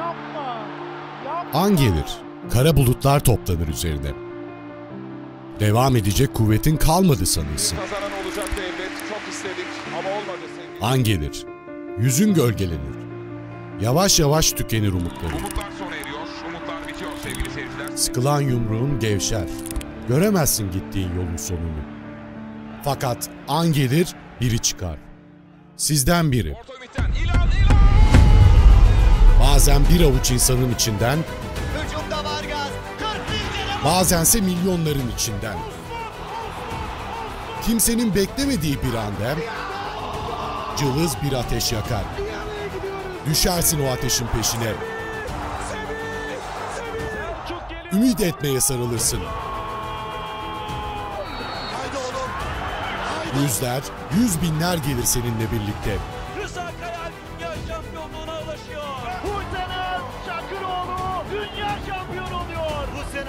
Yapma. Yapma. An gelir, kara bulutlar toplanır üzerine. Devam edecek kuvvetin kalmadı sanırsın. İstedik, An gelir, yüzün gölgelenir. Yavaş yavaş tükenir umutları. Umutlar sona eriyor, umutlar bitiyor sevgili seyirciler. Sıkılan yumruğun gevşer. Göremezsin gittiğin yolun sonunu. Fakat an gelir, biri çıkar. Sizden biri. Orta Bazen bir avuç insanın içinden, bazense milyonların içinden. Kimsenin beklemediği bir anda cılız bir ateş yakar. Düşersin o ateşin peşine. Ümit etmeye sarılırsın. Yüzler, yüz binler gelir seninle birlikte.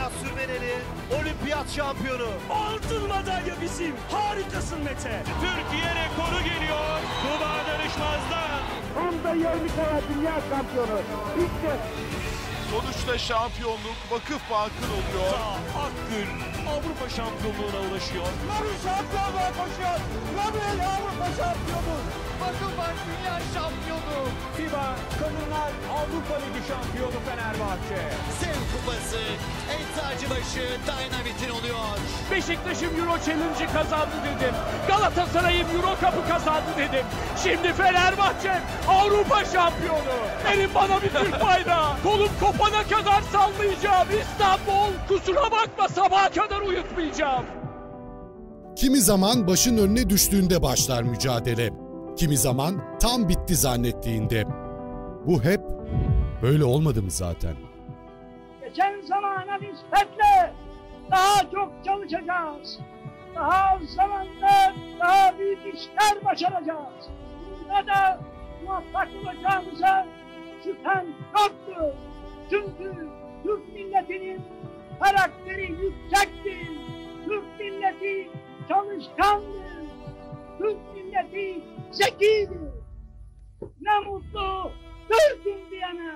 Serhat Sürmeneli olimpiyat şampiyonu. Altın madalya bizim. Harikasın Mete. Türkiye rekoru geliyor. Tuba Danışmaz'dan. Tam da 20 kere dünya şampiyonu. İlk kez Sonuçta şampiyonluk Vakıf Bank'ın oluyor. Akgül Avrupa şampiyonluğuna ulaşıyor. Lavi şampiyonluğa koşuyor. Lavi Avrupa şampiyonu. Vakıf Bank dünya şampiyonu. FIBA Kadınlar Avrupa Ligi şampiyonu Fenerbahçe. Sev kupası Eczacıbaşı Dynamit'in oluyor. Beşiktaş'ım Euro Challenge'ı kazandı dedim. Galatasaray'ım Euro Cup'ı kazandı dedim. Şimdi Fenerbahçe Avrupa şampiyonu. Benim bana bir Türk bayrağı. Kolum kopar. Kopana kadar sallayacağım İstanbul. Kusura bakma sabaha kadar uyutmayacağım. Kimi zaman başın önüne düştüğünde başlar mücadele. Kimi zaman tam bitti zannettiğinde. Bu hep böyle olmadı mı zaten? Geçen zamana nispetle daha çok çalışacağız. Daha az zamanda daha büyük işler başaracağız. Bunda da muvaffak olacağımıza şüphem yoktur. Çünkü Türk milletinin karakteri yüksektir. Türk milleti çalışkandır. Türk milleti zekidir. Ne mutlu Türk'üm diyene.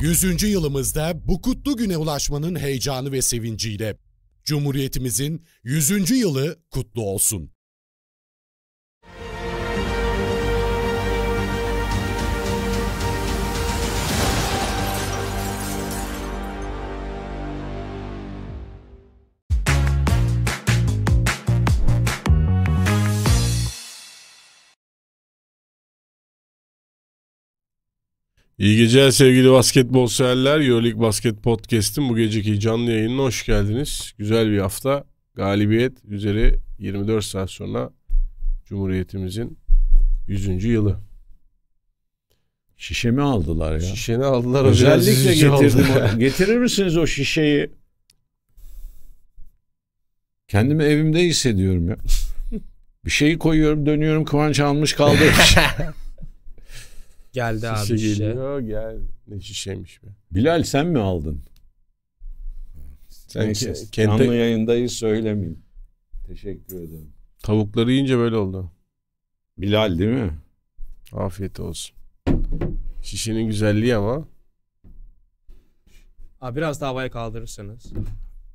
Yüzüncü yılımızda bu kutlu güne ulaşmanın heyecanı ve sevinciyle Cumhuriyetimizin 100. yılı kutlu olsun. İyi geceler sevgili basketbol severler. Euroleague Basket Podcast'in bu geceki canlı yayınına hoş geldiniz. Güzel bir hafta. Galibiyet üzeri 24 saat sonra Cumhuriyetimizin 100. yılı. Şişemi aldılar ya. Şişeni aldılar. Özellikle getirdim. getirir misiniz o şişeyi? Kendimi evimde hissediyorum ya. Bir şeyi koyuyorum dönüyorum Kıvanç almış kaldı Geldi abi şişe. geliyor gel. Ne şişeymiş be. Bilal sen mi aldın? Sen kendi Canlı yayındayız söylemeyin. Teşekkür ederim. Tavukları yiyince böyle oldu. Bilal değil mi? Afiyet olsun. Şişenin güzelliği ama. Abi biraz daha havaya kaldırırsanız.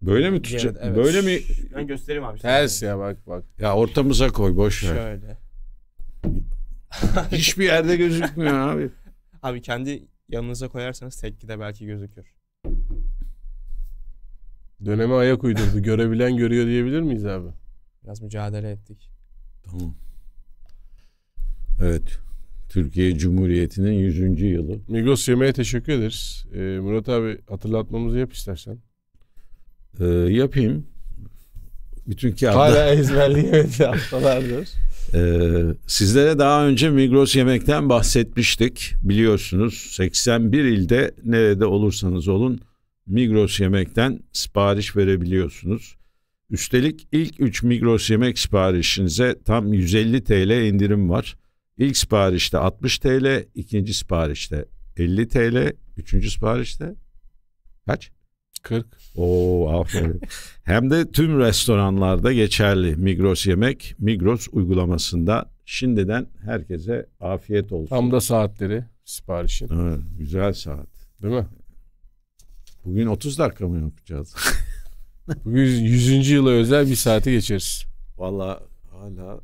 Böyle mi tutacak? Evet, evet. Böyle mi? Ben göstereyim abi. Ters ya bak bak. Ya ortamıza koy boş ver. Şöyle. Hiçbir yerde gözükmüyor abi. Abi kendi yanınıza koyarsanız tepkide belki gözükür. Döneme ayak uydurdu. Görebilen görüyor diyebilir miyiz abi? Biraz mücadele ettik. Tamam. Evet. Türkiye Cumhuriyeti'nin 100. yılı. Migros yemeğe teşekkür ederiz. Ee, Murat abi hatırlatmamızı yap istersen. Ee, yapayım. Bütün kağıtlar. Hala ezberleyemedi haftalardır. Ee, sizlere daha önce Migros Yemek'ten bahsetmiştik. Biliyorsunuz 81 ilde nerede olursanız olun Migros Yemek'ten sipariş verebiliyorsunuz. Üstelik ilk 3 Migros Yemek siparişinize tam 150 TL indirim var. İlk siparişte 60 TL, ikinci siparişte 50 TL, üçüncü siparişte kaç? 40. Oo aferin. Hem de tüm restoranlarda geçerli Migros yemek Migros uygulamasında şimdiden herkese afiyet olsun. Tam da saatleri siparişin. Evet, güzel saat. Değil mi? Bugün 30 dakika mı yapacağız? Bugün 100. yıla özel bir saati geçeriz. Valla hala...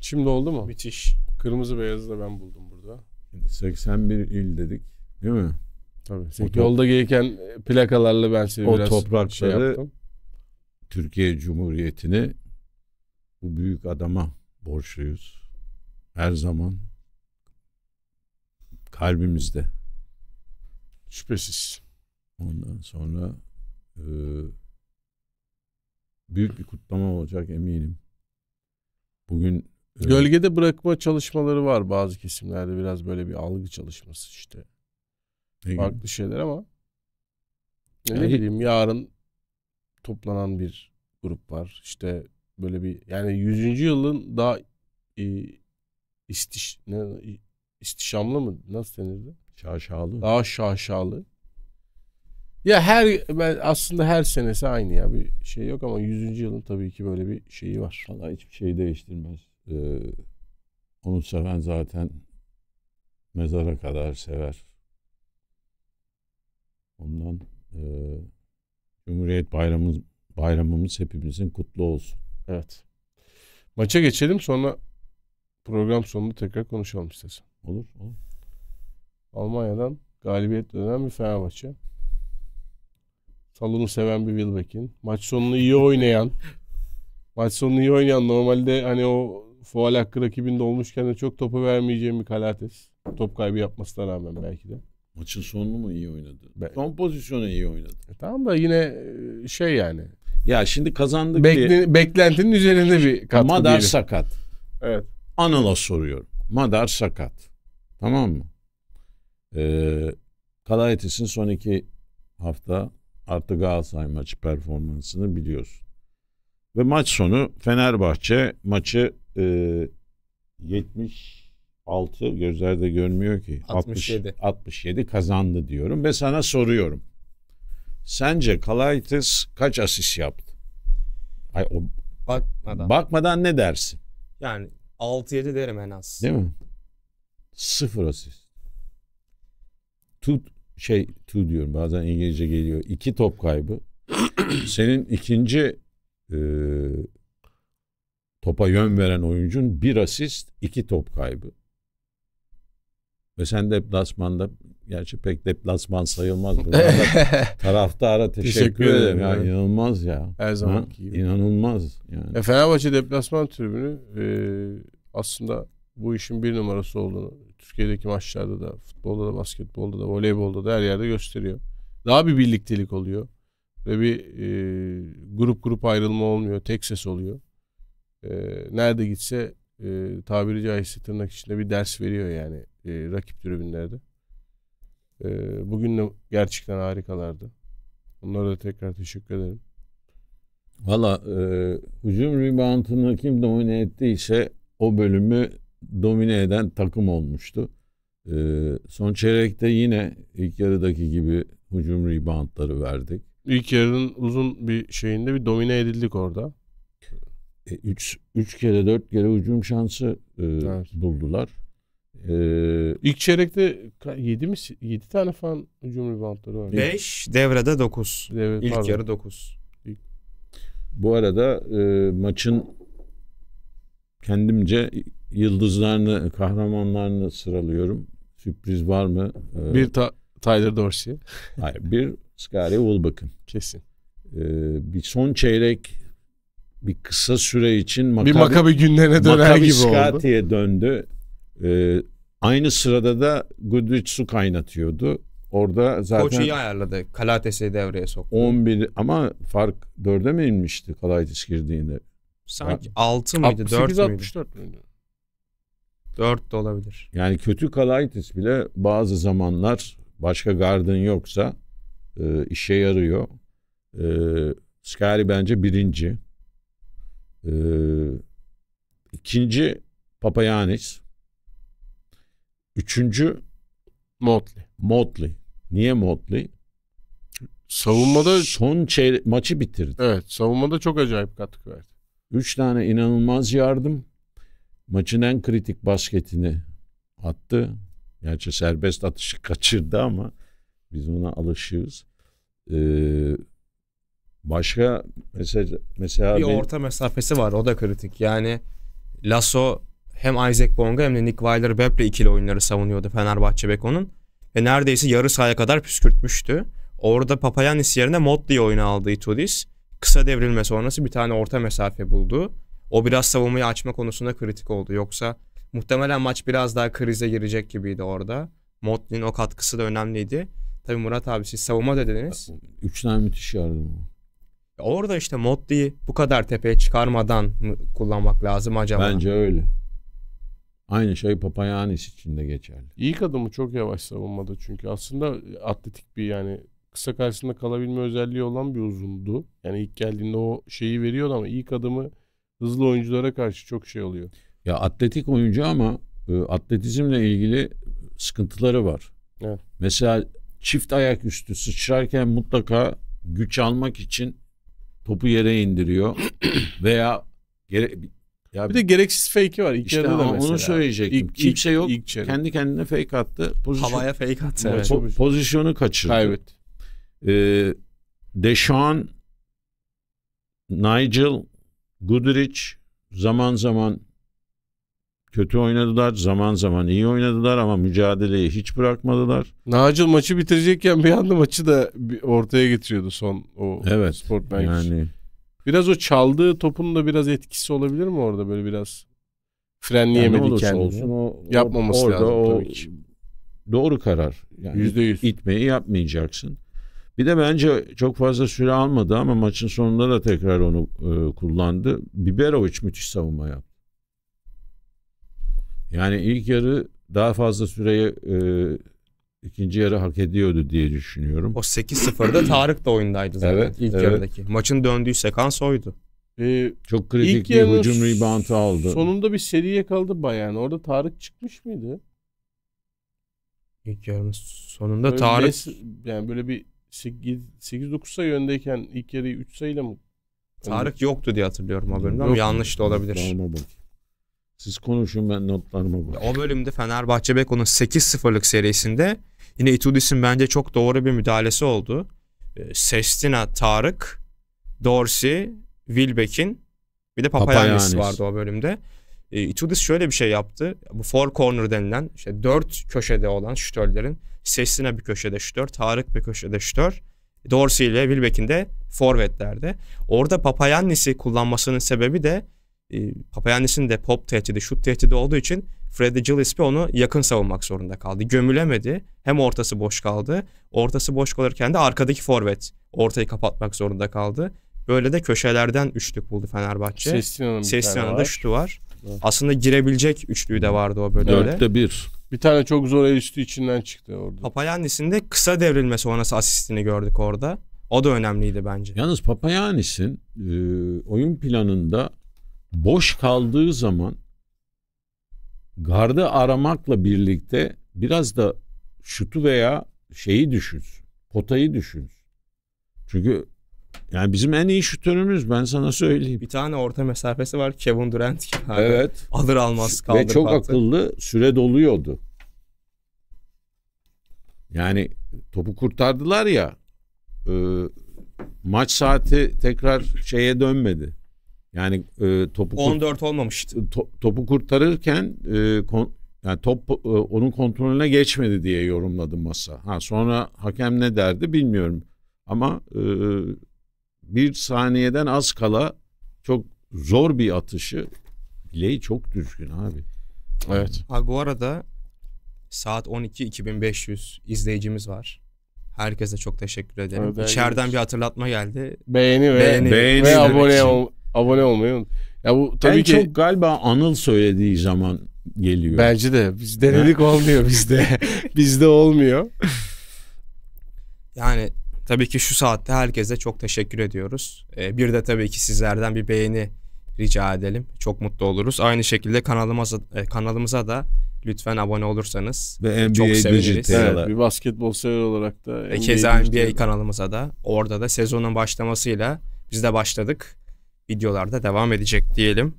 Şimdi oldu mu? Müthiş. Kırmızı beyazı da ben buldum burada. 81 il dedik değil mi? Tabii. Top... Yolda gelirken e, plakalarla ben seni o biraz toprakları, şey yaptım. Türkiye Cumhuriyeti'ni bu büyük adama borçluyuz. Her zaman kalbimizde. Şüphesiz. Ondan sonra e, büyük bir kutlama olacak eminim. Bugün e, gölgede bırakma çalışmaları var bazı kesimlerde biraz böyle bir algı çalışması işte. Ne farklı gibi? şeyler ama ne yani... bileyim yarın toplanan bir grup var. İşte böyle bir yani 100. yılın daha e, istiş ne istişamlı mı nasıl denirdi? Şaşalı. Daha şaşalı. Ya her ben aslında her senesi aynı ya bir şey yok ama 100. yılın tabii ki böyle bir şeyi var. Valla hiçbir şey değiştirmez. Ee, onu seven zaten mezara kadar sever. Ondan e, Cumhuriyet bayramımız, bayramımız hepimizin kutlu olsun. Evet. Maça geçelim sonra program sonunda tekrar konuşalım istersen. Olur, olur. Almanya'dan galibiyetle dönen bir Fenerbahçe. Salonu seven bir Wilbeck'in. Maç sonunu iyi oynayan. maç sonunu iyi oynayan normalde hani o fual hakkı rakibinde olmuşken de çok topu vermeyeceğim bir Kalates. Top kaybı yapmasına rağmen belki de. Maçın sonunu mu iyi oynadı? Be- Son pozisyonu iyi oynadı. E, tamam da yine e, şey yani. Ya şimdi kazandık Bekle- diye. Beklentinin üzerinde bir katkı Madar diyelim. sakat. Evet. Anıl'a soruyorum. Madar sakat. Tamam mı? Ee, Kalaites'in son iki hafta artı Galatasaray maçı performansını biliyorsun. Ve maç sonu Fenerbahçe maçı e, 70 6 gözlerde görmüyor ki. 67. 60, 67 kazandı diyorum ve sana soruyorum. Sence Kalaitis kaç asist yaptı? Ay, o, bakmadan. Bakmadan ne dersin? Yani 6-7 derim en az. Değil mi? Sıfır asist. Tut şey tu diyorum bazen İngilizce geliyor. İki top kaybı. Senin ikinci e, topa yön veren oyuncun bir asist, iki top kaybı. Ve sen deplasmanda gerçi pek deplasman sayılmaz. taraftara teşekkür, teşekkür ederim. Ya, yani. inanılmaz ya. Her zaman gibi. İnanılmaz. Yani. E, Fenerbahçe deplasman tribünü e, aslında bu işin bir numarası olduğunu Türkiye'deki maçlarda da futbolda da basketbolda da voleybolda da her yerde gösteriyor. Daha bir birliktelik oluyor. Ve bir e, grup grup ayrılma olmuyor. Tek ses oluyor. E, nerede gitse e, tabiri caizse tırnak içinde bir ders veriyor yani e, rakip tribünlerde. E, bugün de gerçekten harikalardı. Onlara da tekrar teşekkür ederim. Valla e, hücum reboundını kim domine ettiyse o bölümü domine eden takım olmuştu. E, son çeyrekte yine ilk yarıdaki gibi hücum reboundları verdik. İlk yarının uzun bir şeyinde bir domine edildik orada. 3 e, üç, üç kere 4 kere hücum şansı e, evet. buldular. Ee, İlk çeyrekte 7 mi 7 tane falan hücum reboundları var. 5, devrede 9. Devre, İlk pardon. yarı 9. Bu arada e, maçın kendimce yıldızlarını, kahramanlarını sıralıyorum. Sürpriz var mı? Ee, bir ta Tyler Dorsey. hayır, bir Scary Wilbekin. Kesin. Ee, bir son çeyrek bir kısa süre için Makabi, bir Makabi günlerine döner Makabi gibi oldu. Makabi döndü. Ee, Aynı sırada da Goodrich su kaynatıyordu. Orada zaten... Koç iyi ayarladı. Kalates'i devreye soktu. 11 ama fark 4'e mi inmişti Kalates girdiğinde? Sanki ha. 6 mıydı 4 miydi? 64 müydü? 4 de olabilir. Yani kötü Kalates bile bazı zamanlar başka gardın yoksa e, işe yarıyor. E, Scarry bence birinci. E, ikinci Papayanis. Üçüncü Motley. Motley. Niye Motley? Savunmada son çeyrek maçı bitirdi. Evet, savunmada çok acayip katkı verdi. Üç tane inanılmaz yardım. Maçın en kritik basketini attı. Gerçi serbest atışı kaçırdı ama biz ona alışıyoruz Ee, başka mesela mesela bir benim... orta mesafesi var o da kritik. Yani Lasso hem Isaac Bonga hem de Nick Weiler Bepp'le ikili oyunları savunuyordu Fenerbahçe Beko'nun. Ve neredeyse yarı sahaya kadar püskürtmüştü. Orada Papayanis yerine Motley oyunu aldı Itudis. Kısa devrilme sonrası bir tane orta mesafe buldu. O biraz savunmayı açma konusunda kritik oldu. Yoksa muhtemelen maç biraz daha krize girecek gibiydi orada. Motley'in o katkısı da önemliydi. Tabi Murat abi siz savunma dediniz. Üç tane müthiş yardım. Orada işte Motley'i bu kadar tepeye çıkarmadan mı kullanmak lazım acaba? Bence öyle. Aynı şey Papayanis için de geçerli. İlk adımı çok yavaş savunmada çünkü. Aslında atletik bir yani kısa karşısında kalabilme özelliği olan bir uzundu. Yani ilk geldiğinde o şeyi veriyordu ama ilk adımı hızlı oyunculara karşı çok şey oluyor. Ya atletik oyuncu ama e, atletizmle ilgili sıkıntıları var. Evet. Mesela çift ayak üstü sıçrarken mutlaka güç almak için topu yere indiriyor veya ya bir de gereksiz fake'i var. İlk işte yarıda da mesela. Onu söyleyecektim. İlk, Kimse yok. Ilk kendi kendine fake attı. Pozisyon, Havaya fake attı. Evet. Po pozisyonu kaçırdı. Kaybetti. Ee, Deşan, Nigel, Goodrich zaman zaman kötü oynadılar. Zaman zaman iyi oynadılar ama mücadeleyi hiç bırakmadılar. Nigel maçı bitirecekken bir anda maçı da ortaya getiriyordu son o evet, sportman. Yani Biraz o çaldığı topun da biraz etkisi olabilir mi orada böyle biraz frenleyemedi yani kendini. Olsun, o, Yapmaması orada lazım o, tabii ki. Doğru karar. Yani %100. itmeyi yapmayacaksın. Bir de bence çok fazla süre almadı ama maçın sonunda da tekrar onu e, kullandı. Biberovic müthiş savunma yaptı. Yani ilk yarı daha fazla süreye e, ikinci yarı hak ediyordu diye düşünüyorum. O 8-0'da Tarık da oyundaydı zaten evet, ilk evet. yarıdaki. Maçın döndüğü sekans oydu. Ee, Çok kritik bir hücum ribantı aldı. Sonunda bir seri yakaladı bayan. Orada Tarık çıkmış mıydı? İlk yarının sonunda böyle Tarık... Mes, yani böyle bir 8-9 sayı öndeyken ilk yarıyı 3 sayıyla mı? Tarık yoktu diye hatırlıyorum o bölümde ama yanlış da olabilir. Siz konuşun ben notlarıma bak. O bölümde Fenerbahçe Beko'nun 8-0'lık serisinde Yine Itudis'in bence çok doğru bir müdahalesi oldu. Ee, Sestina, Tarık, Dorsey, Wilbeck'in bir de Papayanis vardı o bölümde. Ee, Itudis şöyle bir şey yaptı. Bu four corner denilen işte dört köşede olan şütörlerin Sestina bir köşede şütör, Tarık bir köşede şütör. Dorsey ile Wilbeck'in de forvetlerde. Orada Papayannis'i kullanmasının sebebi de e, Papayannis'in de pop tehdidi, şut tehdidi olduğu için Freddie Gillespie onu yakın savunmak zorunda kaldı. Gömülemedi. Hem ortası boş kaldı. Ortası boş kalırken de arkadaki forvet ortayı kapatmak zorunda kaldı. Böyle de köşelerden üçlük buldu Fenerbahçe. Sestina'nın Sestina da şutu var. Evet. Aslında girebilecek üçlüğü de vardı o böyle. Dörtte bir. Bir tane çok zor el üstü içinden çıktı orada. Papayannis'in de kısa devrilme sonrası asistini gördük orada. O da önemliydi bence. Yalnız Papayannis'in e, oyun planında boş kaldığı zaman gardı aramakla birlikte biraz da şutu veya şeyi düşünsün. Potayı düşünsün. Çünkü yani bizim en iyi şutörümüz ben sana söyleyeyim. Bir tane orta mesafesi var Kevin Durant. Abi. Evet. Alır almaz kaldır. Ve çok kalktı. akıllı süre doluyordu. Yani topu kurtardılar ya e, maç saati tekrar şeye dönmedi. Yani e, topu 14 kurt, olmamıştı. E, to, topu kurtarırken e, kon, yani top e, onun kontrolüne geçmedi diye yorumladı masa. Ha sonra hakem ne derdi bilmiyorum. Ama e, bir saniyeden az kala çok zor bir atışı bileği çok düzgün abi. Evet. Abi bu arada saat 12 2500 izleyicimiz var. Herkese çok teşekkür ederim. Evet, İçeriden bir hatırlatma geldi. Beğeni ve, beğeni, beğeni ve abone ol. Abone olmayı Ya bu tabii en ki çok galiba Anıl söylediği zaman geliyor. Bence de biz denedik olmuyor bizde. bizde olmuyor. Yani tabii ki şu saatte herkese çok teşekkür ediyoruz. Ee, bir de tabii ki sizlerden bir beğeni rica edelim. Çok mutlu oluruz. Aynı şekilde kanalımıza e, kanalımıza da lütfen abone olursanız ve NBA çok seviniriz. Evet, bir basketbol sever olarak da keza NBA, NBA kanalımıza da orada da sezonun başlamasıyla biz de başladık videolarda devam edecek diyelim.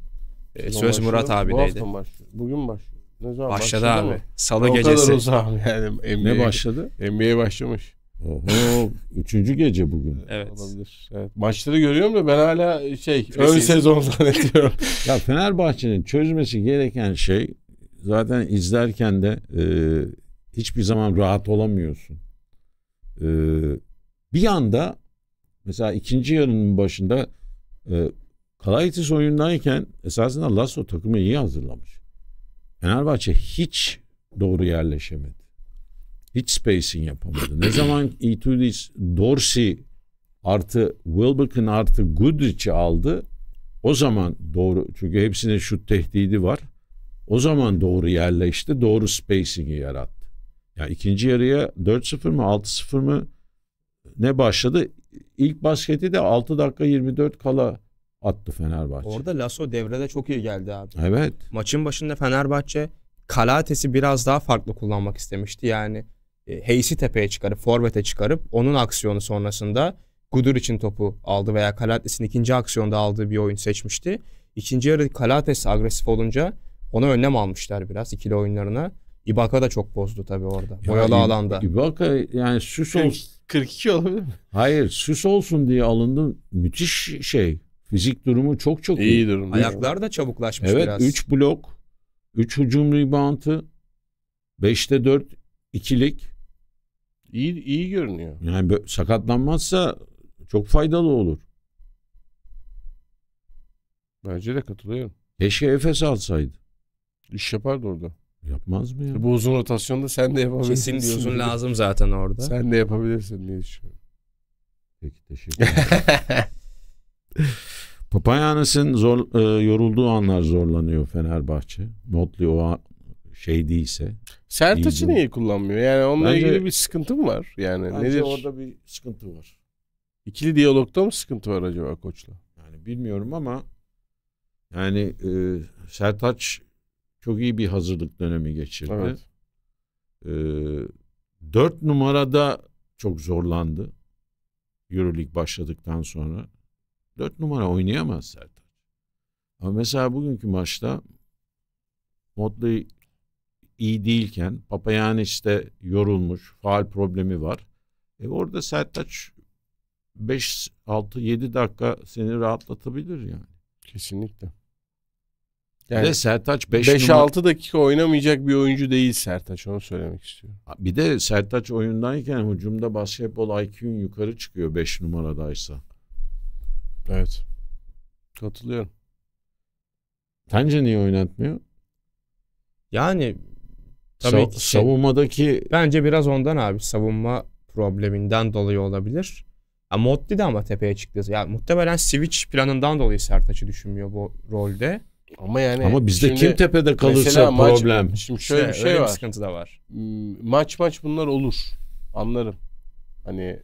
Ee, söz Murat abideydi. Bu başlıyor. Bugün başlıyor. Ne zaman başladı, başladı abi. Mı? Salı o gecesi. Kadar uzağım yani. NBA, ne başladı? NBA başlamış. Oho, üçüncü gece bugün. Evet. Olabilir. Evet. Maçları görüyorum da ben hala şey ön sezon zannediyorum. ya Fenerbahçe'nin çözmesi gereken şey zaten izlerken de e, hiçbir zaman rahat olamıyorsun. E, bir anda mesela ikinci yarının başında e, ee, Kalaitis oyundayken esasında Lasso takımı iyi hazırlamış. Fenerbahçe hiç doğru yerleşemedi. Hiç spacing yapamadı. Ne zaman Itudis, Dorsey artı Wilbekin artı Goodrich'i aldı o zaman doğru çünkü hepsine şut tehdidi var. O zaman doğru yerleşti. Doğru spacing'i yarattı. Ya yani ikinci yarıya 4-0 mı 6-0 mı ne başladı? ilk basketi de 6 dakika 24 kala attı Fenerbahçe. Orada Lasso devrede çok iyi geldi abi. Evet. Maçın başında Fenerbahçe Kalates'i biraz daha farklı kullanmak istemişti. Yani e, Heysi tepeye çıkarıp forvete çıkarıp onun aksiyonu sonrasında Gudur için topu aldı veya Kalates'in ikinci aksiyonda aldığı bir oyun seçmişti. İkinci yarı Kalates agresif olunca ona önlem almışlar biraz ikili oyunlarına. Ibaka da çok bozdu tabii orada. Boyalı ya, alanda. Ibaka yani süs olsun. 42 olabilir mi? Hayır süs olsun diye alındı. Müthiş şey. Fizik durumu çok çok iyi. iyi. durum. Ayaklar da çabuklaşmış evet, biraz. Evet 3 blok, 3 hücum reboundı, 5'te 4 ikilik. İyi, iyi görünüyor. Yani sakatlanmazsa çok faydalı olur. Bence de katılıyorum. Keşke Efes alsaydı. İş yapardı orada. Yapmaz mı ya? Bu uzun rotasyonda sen de yapabilirsin. Kesin diyorsun diye. lazım zaten orada. Sen de yapabilirsin diye düşünüyorum. Peki teşekkür ederim. Papayanes'in zor, e, yorulduğu anlar zorlanıyor Fenerbahçe. Motley o şey değilse. Sertaç'ı niye kullanmıyor? Yani onunla bence, ilgili bir sıkıntı mı var? Yani bence nedir? orada bir sıkıntı var. İkili diyalogda mı sıkıntı var acaba koçla? Yani bilmiyorum ama yani e, Sertaç çok iyi bir hazırlık dönemi geçirdi. Evet. Ee, 4 numarada çok zorlandı. Euroleague başladıktan sonra. Dört numara oynayamaz Sertan. Ama mesela bugünkü maçta Motley iyi değilken Papayanis de yorulmuş, faal problemi var. E orada Sertaç 5 6 7 dakika seni rahatlatabilir yani. Kesinlikle. Yani de Sertaç 5 5-6 dakika oynamayacak bir oyuncu değil Sertaç onu söylemek istiyorum. Bir de Sertaç oyundayken hücumda basketbol IQ'un yukarı çıkıyor 5 numaradaysa. Evet. Katılıyorum. Sence niye oynatmıyor? Yani tabii Sa- şey- savunmadaki bence biraz ondan abi savunma probleminden dolayı olabilir. Ya Motti de ama tepeye çıktı. Ya muhtemelen switch planından dolayı Sertaç'ı düşünmüyor bu rolde. Ama yani Ama bizde kim tepede kalırsa maç, problem. Şimdi şöyle işte, bir şey, şey var. Bir sıkıntı da var. Hmm, maç maç bunlar olur. Anlarım. Hani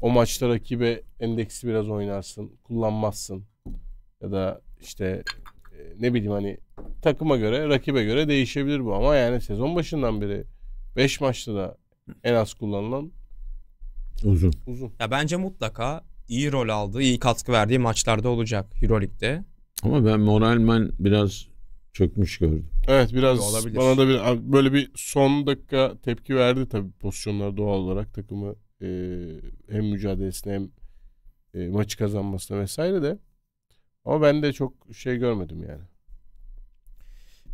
o maçta rakibe endeksi biraz oynarsın, kullanmazsın ya da işte e, ne bileyim hani takıma göre, rakibe göre değişebilir bu ama yani sezon başından beri 5 maçta da en az kullanılan uzun. Uzun. Ya bence mutlaka iyi rol aldığı, iyi katkı verdiği maçlarda olacak Euroleague'de. Ama ben moralmen biraz çökmüş gördüm. Evet biraz Olabilir. bana da bir böyle bir son dakika tepki verdi tabii pozisyonlar doğal olarak takımı e, hem mücadelesine hem e, maçı kazanmasına vesaire de. Ama ben de çok şey görmedim yani.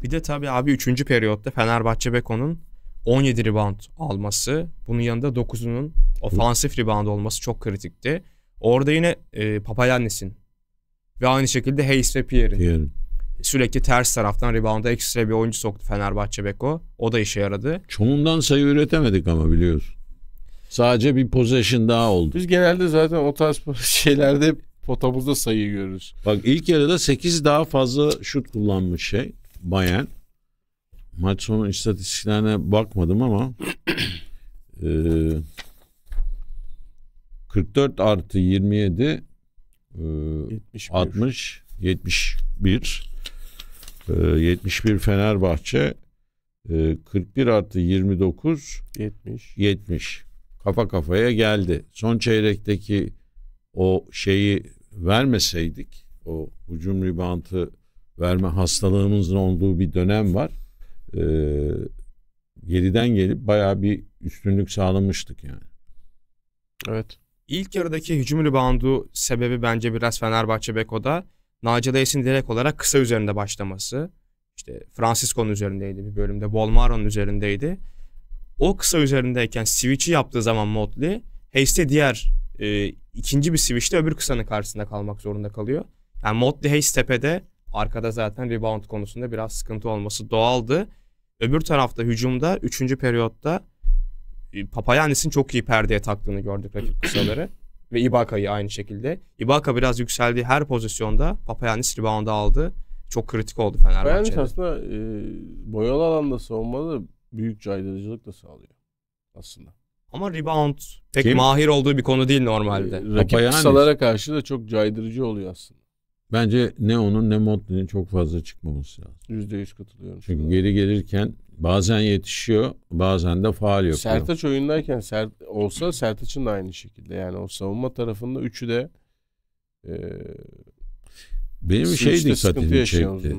Bir de tabii abi 3. periyotta Fenerbahçe Beko'nun 17 rebound alması, bunun yanında 9'unun ofansif rebound olması çok kritikti. Orada yine e, Papayannis'in ve aynı şekilde Hayes ve Pierre'in. Pierre. Sürekli ters taraftan rebound'a ekstra bir oyuncu soktu Fenerbahçe Beko. O da işe yaradı. Çoğundan sayı üretemedik ama biliyorsun. Sadece bir possession daha oldu. Biz genelde zaten o tarz şeylerde potamızda sayı görürüz. Bak ilk yarıda 8 daha fazla şut kullanmış şey Bayern. Maç sonu istatistiklerine bakmadım ama e, 44 artı 27 71. 60, 71, 71 Fenerbahçe, 41 e, artı 29, 70. 70. Kafa kafaya geldi. Son çeyrekteki o şeyi vermeseydik, o hücum ribantı verme hastalığımızın olduğu bir dönem var. Ee, geriden gelip bayağı bir üstünlük sağlamıştık yani. Evet. İlk yarıdaki hücum reboundu sebebi bence biraz Fenerbahçe Beko'da Naci Dayıs'ın direkt olarak kısa üzerinde başlaması. İşte Francisco'nun üzerindeydi bir bölümde. Bolmaro'nun üzerindeydi. O kısa üzerindeyken switch'i yaptığı zaman Motley, Hayes'te diğer e, ikinci bir switch'te öbür kısanın karşısında kalmak zorunda kalıyor. Yani Motley Hayes tepede arkada zaten rebound konusunda biraz sıkıntı olması doğaldı. Öbür tarafta hücumda 3. periyotta ee, Papayanis'in çok iyi perdeye taktığını gördük rakip kısaları. Ve Ibaka'yı aynı şekilde. Ibaka biraz yükseldiği her pozisyonda Papayanis reboundu aldı. Çok kritik oldu Fenerbahçe'de. Papayanis aslında e, boyalı alanda savunmada büyük caydırıcılık da sağlıyor aslında. Ama rebound pek Kim? mahir olduğu bir konu değil normalde. E, rakip Papayanis. kısalara karşı da çok caydırıcı oluyor aslında. Bence ne onun ne Motley'nin çok fazla çıkmaması lazım. %100 katılıyorum. Çünkü geri gelirken Bazen yetişiyor, bazen de faal yapıyor. Sertaç oyundayken ser, olsa Sertaç'ın da aynı şekilde. Yani o savunma tarafında üçü de e, benim şey dikkatimi çekti.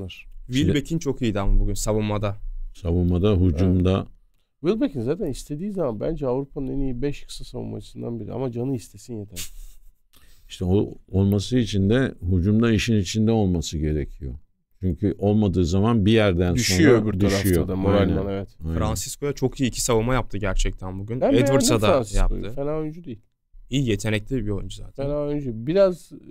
Wilbeck'in çok iyiydi ama bugün savunmada. Savunmada, hücumda. Evet. Wilbeck'in zaten istediği zaman bence Avrupa'nın en iyi 5 kısa savunmacısından biri. Ama canı istesin yeter. İşte o, olması için de hücumda işin içinde olması gerekiyor. Çünkü olmadığı zaman bir yerden düşüyor sonra öbür düşüyor. da evet. Aynen. Francisco'ya çok iyi iki savunma yaptı gerçekten bugün. Ben Edwards'a da yaptı. Fena oyuncu değil. İyi yetenekli bir oyuncu zaten. Fena oyuncu. Biraz e,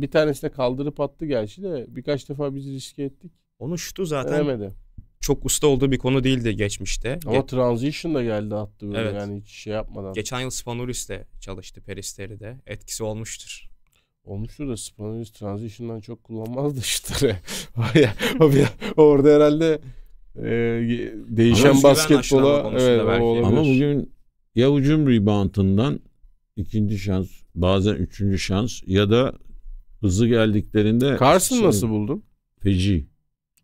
bir tanesine kaldırıp attı gerçi de birkaç defa bizi riske ettik. Onun şutu zaten Denemedi. çok usta olduğu bir konu değildi geçmişte. Ama Ge- transition da geldi attı böyle evet. yani hiç şey yapmadan. Geçen yıl Spanulis'le çalıştı Peristeri'de. Etkisi olmuştur. Olmuştur da Spanolist Transition'dan çok kullanmazdı işte. orada herhalde e, değişen basketbola evet, Ama bugün ya ucum reboundından ikinci şans bazen üçüncü şans ya da hızlı geldiklerinde Carson şey, nasıl buldun? Feci.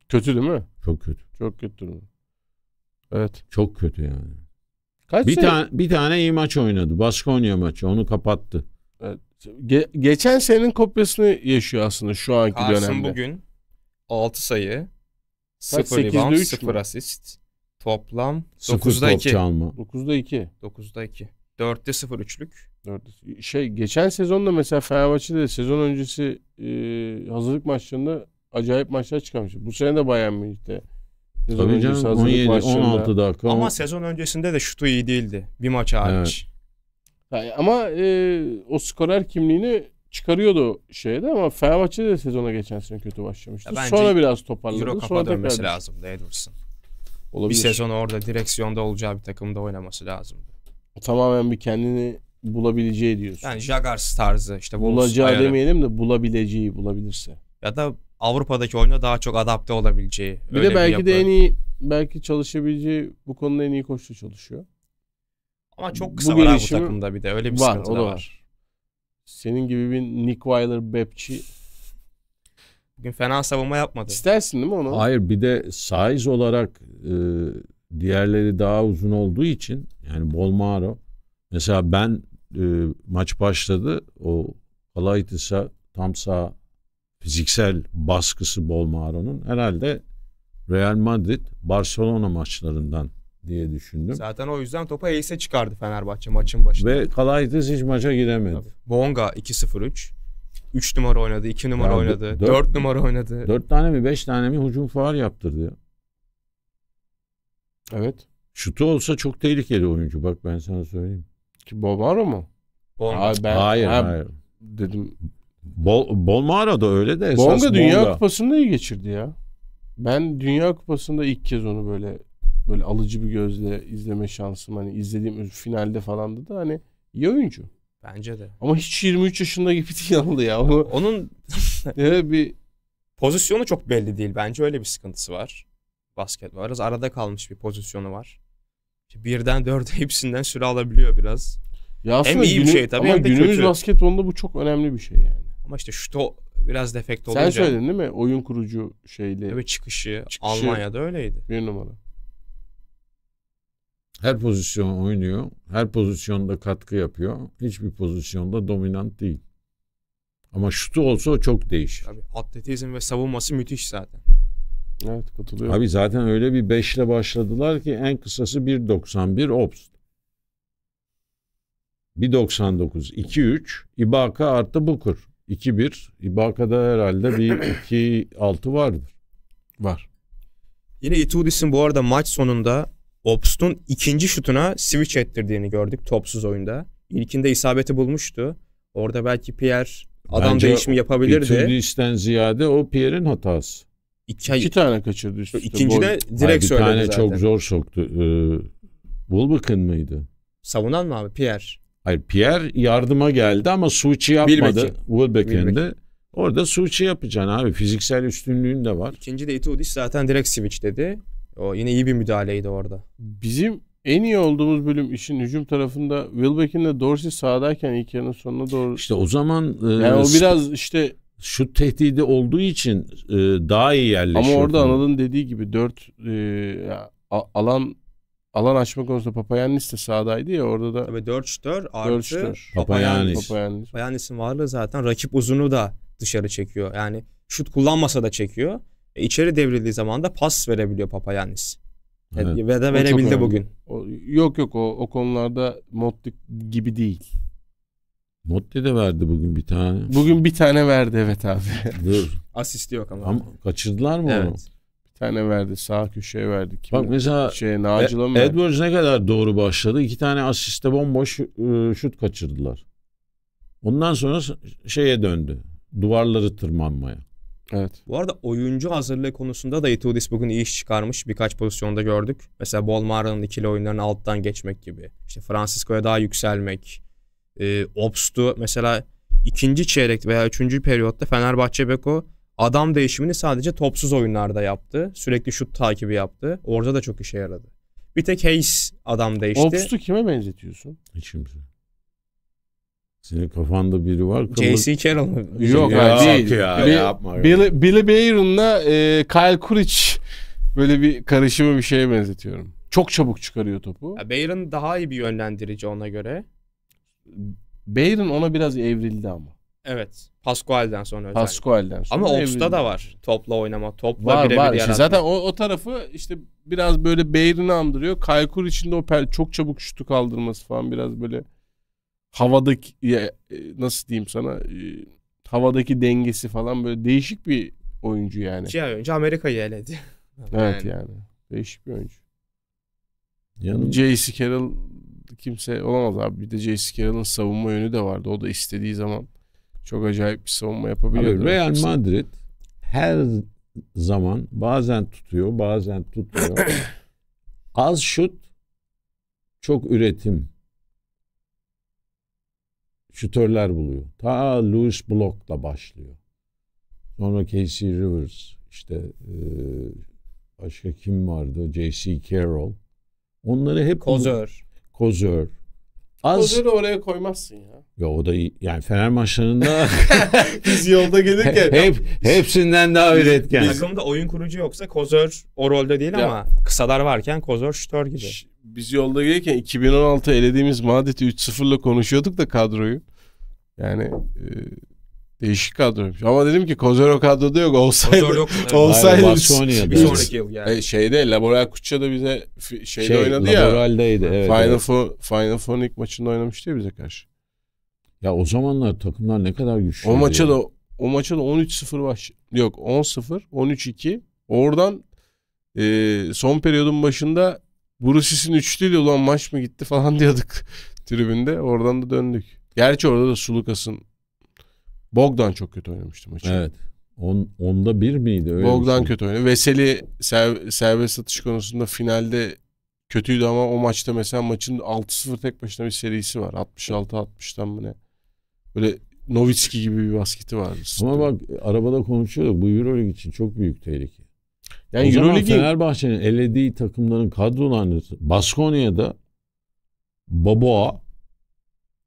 Kötü değil mi? Çok kötü. Çok kötü. Evet. Çok kötü yani. Kaç bir, tane, bir tane iyi maç oynadı. Baskonya maçı. Onu kapattı. Ge- geçen senenin kopyasını yaşıyor aslında şu anki Carson dönemde. bugün 6 sayı, 0 rebound, 0 asist. Toplam 9'da 2. Çalma. 9'da 2. 9'da 2. 4'te 0 üçlük. şey geçen sezonda mesela Fenerbahçe'de sezon öncesi e, hazırlık maçlarında acayip maçlar çıkarmış. Bu sene de Bayern Münih'te. Sezon Tabii canım 17 16 dakika. Ama... ama sezon öncesinde de şutu iyi değildi. Bir maç hariç. Evet. Ama e, o skorer kimliğini çıkarıyordu şeyde ama Fenerbahçe de sezona geçen sene kötü başlamıştı. sonra biraz toparladı. Euro Cup'a dönmesi lazım, lazımdı Edwards'ın. Olabilir. Bir sezon orada direksiyonda olacağı bir takımda oynaması lazım. Tamamen bir kendini bulabileceği diyorsun. Yani Jaguars tarzı işte. Bulacağı ayarı. demeyelim de bulabileceği bulabilirse. Ya da Avrupa'daki oyuna daha çok adapte olabileceği. Bir de belki bir de en iyi belki çalışabileceği bu konuda en iyi koçla çalışıyor. Ama çok kısa bu var gelişimi... bu takımda bir de. Öyle bir var, sıkıntı o da var. Senin gibi bir Nick Weiler, Bepçi Bugün fena savunma yapmadı. İstersin değil mi onu? Hayır bir de size olarak e, diğerleri daha uzun olduğu için yani Bolmaro mesela ben e, maç başladı o Kalaitis'a tam sağ fiziksel baskısı Bolmaro'nun herhalde Real Madrid Barcelona maçlarından diye düşündüm. Zaten o yüzden topa Ace'e çıkardı Fenerbahçe maçın başında. Ve Kalaitis hiç maça giremedi. Tabii. Bonga 2-0-3. 3 numara oynadı, 2 numara ya oynadı, 4, 4 numara oynadı. 4 tane mi 5 tane mi hücum faal yaptırdı ya. Evet. Şutu olsa çok tehlikeli oyuncu bak ben sana söyleyeyim. Ki Bobaro mu? Bonga. Abi ben, hayır ha, hayır. Dedim. Bol, Bolmaro da öyle de esas Bonga Dünya Kupası'nda iyi geçirdi ya. Ben Dünya Kupası'nda ilk kez onu böyle böyle alıcı bir gözle izleme şansım hani izlediğim finalde falan da hani iyi oyuncu. Bence de. Ama hiç 23 yaşında gibi değil ya. Onu, Onun bir pozisyonu çok belli değil. Bence öyle bir sıkıntısı var. Basketbol. Biraz arada kalmış bir pozisyonu var. Birden dörde hepsinden süre alabiliyor biraz. Ya hem iyi günü, bir şey tabii ama hem de günümüz kötü. basketbolunda bu çok önemli bir şey yani. Ama işte şu şutu biraz defekt Sen olunca. Sen söyledin değil mi? Oyun kurucu şeyli Evet çıkışı, çıkışı Almanya'da öyleydi. Bir numara. Her pozisyon oynuyor. Her pozisyonda katkı yapıyor. Hiçbir pozisyonda dominant değil. Ama şutu olsa o çok değişir. Abi atletizm ve savunması müthiş zaten. Evet katılıyorum. Abi zaten öyle bir 5 başladılar ki en kısası 1.91 Obst. 1.99 2-3 Ibaka artı Bukur. 2-1 Ibaka'da herhalde bir 2-6 vardır. Var. Yine Itudis'in bu arada maç sonunda Obst'un ikinci şutuna switch ettirdiğini gördük topsuz oyunda. İlkinde isabeti bulmuştu. Orada belki Pierre adam Bence değişimi yapabilirdi. Bütün işten ziyade o Pierre'in hatası. İki, İki tane kaçırdı üstüne. İkinci de direkt Hayır, bir tane çok zor soktu. Ee, Wolbekin mıydı? Savunan mı abi? Pierre. Hayır Pierre yardıma geldi ama Suçi yapmadı. Wilbekin'de. Orada Suçi yapacaksın abi. Fiziksel üstünlüğün de var. İkinci de Itudis zaten direkt switch dedi. O yine iyi bir müdahaleydi orada. Bizim en iyi olduğumuz bölüm işin hücum tarafında Wilbeck'in de Dorsey sağdayken ilk yarının sonuna doğru. İşte o zaman e, o biraz işte şu tehdidi olduğu için e, daha iyi yerleşiyor. Ama orada Anad'ın dediği gibi dört e, alan alan açma konusunda Papayannis de sahadaydı ya orada da. Tabii Dörçtör artı Dörçtör. Papayannis. Papayannis. Papayannis'in varlığı zaten rakip uzunu da dışarı çekiyor. Yani şut kullanmasa da çekiyor. E, içeri devrildiği zaman da pas verebiliyor Papayannis. E, evet. ve de verebildi bugün. O, yok yok o, o konularda Modric gibi değil. Modde de verdi bugün bir tane. Bugün bir tane verdi evet abi. Dur. Asisti yok ama. ama kaçırdılar mı evet. onu? Bir tane verdi sağ köşeye verdi. Kim Bak mesela şey Nacil'e e, Edwards ne kadar doğru başladı. İki tane asiste bomboş şut kaçırdılar. Ondan sonra şeye döndü. Duvarları tırmanmaya. Evet. Bu arada oyuncu hazırlığı konusunda da Itudis bugün iyi iş çıkarmış. Birkaç pozisyonda gördük. Mesela Bolmara'nın ikili oyunlarını alttan geçmek gibi. İşte Francisco'ya daha yükselmek. E, Obst'u mesela ikinci çeyrek veya üçüncü periyotta Fenerbahçe Beko adam değişimini sadece topsuz oyunlarda yaptı. Sürekli şut takibi yaptı. Orada da çok işe yaradı. Bir tek Hayes adam değişti. Obst'u kime benzetiyorsun? Hiç kimse. Senin kafanda biri var. Kıllı... J.C. Carroll mu? Yok ya, abi, değil. Ya, Billy, yapma. Billy, Billy Bayron'la e, Kyle Kuric böyle bir karışımı bir şeye benzetiyorum. Çok çabuk çıkarıyor topu. Ya Bayron daha iyi bir yönlendirici ona göre. Bayron ona biraz evrildi ama. Evet. Pascual'den sonra özellikle. Pascual'den sonra. Ama osta da var topla oynama, topla var, birebir var. yaratma. Zaten o, o tarafı işte biraz böyle Bayron'u andırıyor. Kaykur içinde o per çok çabuk şutu kaldırması falan biraz böyle havadaki e, nasıl diyeyim sana e, havadaki dengesi falan böyle değişik bir oyuncu yani. Şey oyuncu Amerika'yı eledi. evet yani. yani. Değişik bir oyuncu. Yani J.C. Carroll kimse olamaz abi. Bir de J.C. Carroll'ın savunma yönü de vardı. O da istediği zaman çok acayip bir savunma yapabiliyor. Real Madrid her zaman bazen tutuyor, bazen tutmuyor. Az şut, çok üretim şütörler buluyor. Ta Louis Block'la başlıyor. Sonra Casey Rivers, işte e, başka kim vardı? J.C. Carroll. Onları hep... Kozör. Kozör. Az... Kozör'ü oraya koymazsın ya. Ya o da iyi. yani Fener maçlarında biz yolda gelirken hep hepsinden daha üretken. Takımda oyun kurucu yoksa Kozör o rolde değil ya. ama kısalar varken Kozör şütör gibi. Biz yolda gelirken 2016 elediğimiz Madrid'i 3-0'la konuşuyorduk da kadroyu. Yani e, değişik kadroymuş. Ama dedim ki Kozör o kadroda yok. Olsaydı Kozör yok. olsaydı Hayır, bir sonraki yıl yani. E, şeyde Laboral Kutça da bize şeyde şey, oynadı ya. Laboral'deydi evet. Final, evet. Fo- Final Four maçında oynamıştı ya bize karşı. Ya o zamanlar takımlar ne kadar güçlü. O maça da o maça da 13-0 baş. Yok 10-0, 13-2. Oradan e, son periyodun başında Bruce'in üçlüyle ulan maç mı gitti falan diyorduk tribünde. Oradan da döndük. Gerçi orada da Sulukas'ın Bogdan çok kötü oynamıştı maçı. Evet. On, onda bir miydi? Öyle Bogdan mi? kötü oynadı. Veseli ser, serbest satış konusunda finalde kötüydü ama o maçta mesela maçın 6-0 tek başına bir serisi var. 66-60'dan mı ne? Böyle Novitski gibi bir basketi vardı. Ama bak arabada konuşuyorduk. Bu Euroleague için çok büyük tehlike. Yani o Euroleague... zaman Fenerbahçe'nin elediği takımların kadrolarını Baskonya'da Baboa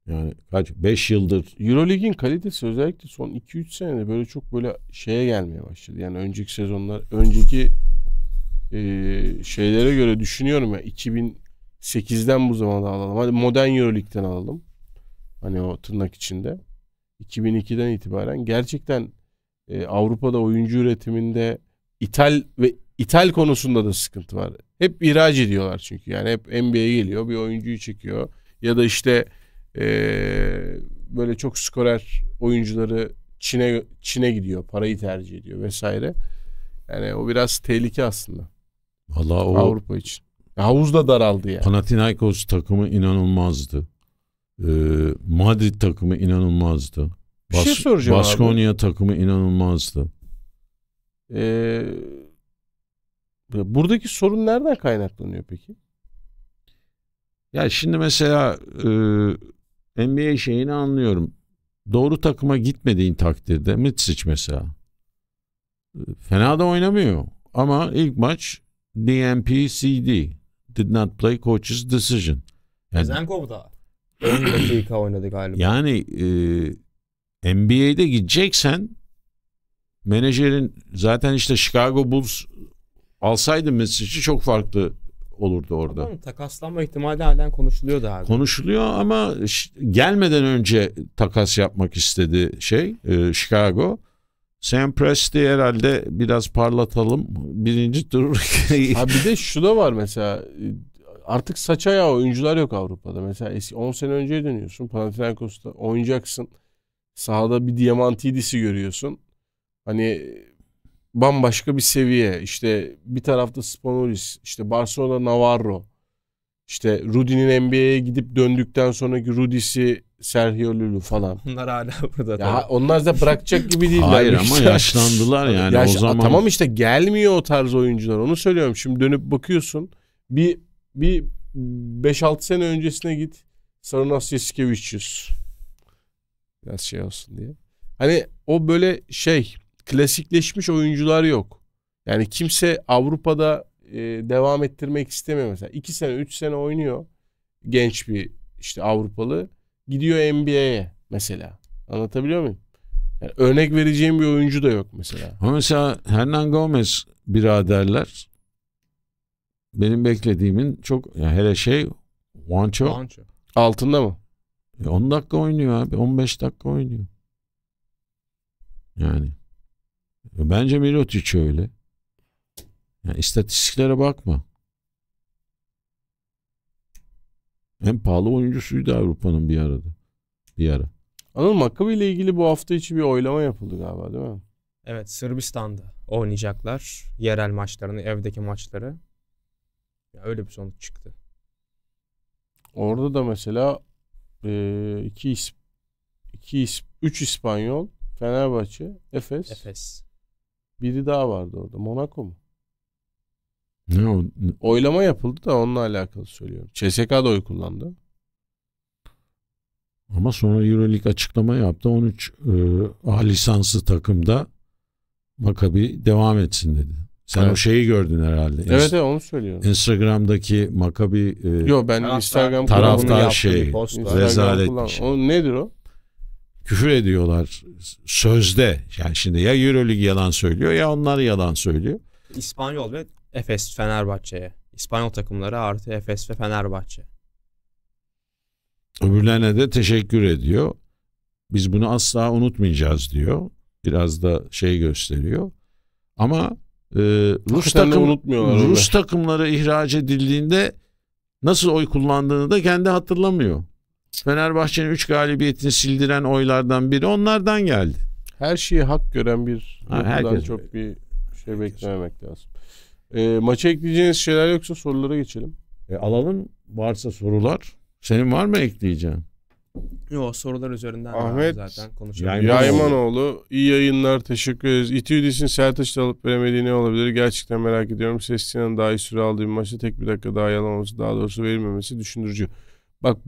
yani kaç 5 yıldır EuroLeague'in kalitesi özellikle son 2-3 senede böyle çok böyle şeye gelmeye başladı. Yani önceki sezonlar, önceki e, şeylere göre düşünüyorum ya 2008'den bu zamana alalım. Hadi modern EuroLeague'den alalım. Hani o tırnak içinde. 2002'den itibaren gerçekten e, Avrupa'da oyuncu üretiminde ithal ve ithal konusunda da sıkıntı var. Hep ihraç ediyorlar çünkü. Yani hep NBA'ye geliyor bir oyuncuyu çekiyor. Ya da işte e, böyle çok skorer oyuncuları Çin'e Çin'e gidiyor. Parayı tercih ediyor vesaire. Yani o biraz tehlike aslında. Vallahi o Avrupa için. Havuz da daraldı yani. Panathinaikos takımı inanılmazdı. Ee, Madrid takımı inanılmazdı. Bas, bir şey soracağım Baskonya abi. takımı inanılmazdı. Ee, buradaki sorun nereden kaynaklanıyor peki? Ya şimdi mesela e, NBA şeyini anlıyorum. Doğru takıma gitmediğin takdirde Mitsic mesela e, fena da oynamıyor. Ama ilk maç DNP CD did not play coach's decision. Yani, Bezenkov da. 10 dakika oynadı galiba. Yani e, NBA'de gideceksen menajerin zaten işte Chicago Bulls alsaydı mesajı çok farklı olurdu orada. Tamam, takaslanma ihtimali halen konuşuluyordu abi. Konuşuluyor ama gelmeden önce takas yapmak istedi şey e, Chicago. Sam Presti herhalde biraz parlatalım. Birinci tur. Abi bir de şu da var mesela artık saç ayağı oyuncular yok Avrupa'da. Mesela eski 10 sene önceye dönüyorsun. Panathinaikos'ta oynayacaksın. Sahada bir Diamantidis'i görüyorsun. Hani bambaşka bir seviye. İşte bir tarafta Spanulis, işte Barcelona Navarro. İşte Rudin'in NBA'ye gidip döndükten sonraki Rudisi, Sergio Lulu falan. Onlar hala burada. Ya onlar da bırakacak gibi değiller. Hayır ama işte. yaşlandılar yani Yaş, o zaman. Tamam işte gelmiyor o tarz oyuncular. Onu söylüyorum. Şimdi dönüp bakıyorsun. Bir bir 5-6 sene öncesine git. Sarunas Sikevicius. Biraz şey olsun diye. Hani o böyle şey klasikleşmiş oyuncular yok. Yani kimse Avrupa'da e, devam ettirmek istemiyor mesela. 2 sene 3 sene oynuyor genç bir işte Avrupalı gidiyor NBA'ye mesela. Anlatabiliyor muyum? Yani örnek vereceğim bir oyuncu da yok mesela. Ama mesela Hernan Gomez biraderler benim beklediğimin çok yani hele şey Wancho, Wancho. Altında mı? E 10 dakika oynuyor abi. 15 dakika oynuyor. Yani. E bence Mirotic öyle. Yani istatistiklere bakma. Hem pahalı oyuncusuydu Avrupa'nın bir arada. Bir ara. Anıl Makabi ile ilgili bu hafta içi bir oylama yapıldı galiba değil mi? Evet Sırbistan'da oynayacaklar. Yerel maçlarını, evdeki maçları. Yani öyle bir sonuç çıktı. Orada da mesela e, iki, is, iki is, üç İspanyol, Fenerbahçe, Efes. Efes. Biri daha vardı orada. Monaco mu? Ne o? Oylama yapıldı da onunla alakalı söylüyorum. CSK da oy kullandı. Ama sonra Euroleague açıklama yaptı. 13 e, A lisanslı takımda Makabi devam etsin dedi. Sen evet. o şeyi gördün herhalde. Evet, evet onu söylüyorum. Instagram'daki makabi e, Yo, ben taraftar, Instagram taraftar şey rezalet. Kullan. Şey. O nedir o? Küfür ediyorlar sözde. Yani şimdi ya Euroleague yalan söylüyor ya onlar yalan söylüyor. İspanyol ve Efes Fenerbahçe'ye. İspanyol takımları artı Efes ve Fenerbahçe. Öbürlerine de teşekkür ediyor. Biz bunu asla unutmayacağız diyor. Biraz da şey gösteriyor. Ama ee, Rus takım Rus takımları ihraç edildiğinde nasıl oy kullandığını da kendi hatırlamıyor. Fenerbahçe'nin 3 galibiyetini sildiren oylardan biri onlardan geldi. Her şeyi hak gören bir ha, çok bir şey beklememek lazım. E, maça ekleyeceğiniz şeyler yoksa sorulara geçelim. E, alalım varsa sorular. Senin var mı ekleyeceğin? Yo sorular üzerinden Ahmet zaten konuşuyoruz. Yaymanoğlu iyi yayınlar teşekkür ederiz. İTÜDİS'in Sertaç'ta alıp veremediği ne olabilir gerçekten merak ediyorum. Sestina'nın daha iyi süre aldığı bir maçta tek bir dakika daha yalamaması daha doğrusu verilmemesi düşündürücü. Bak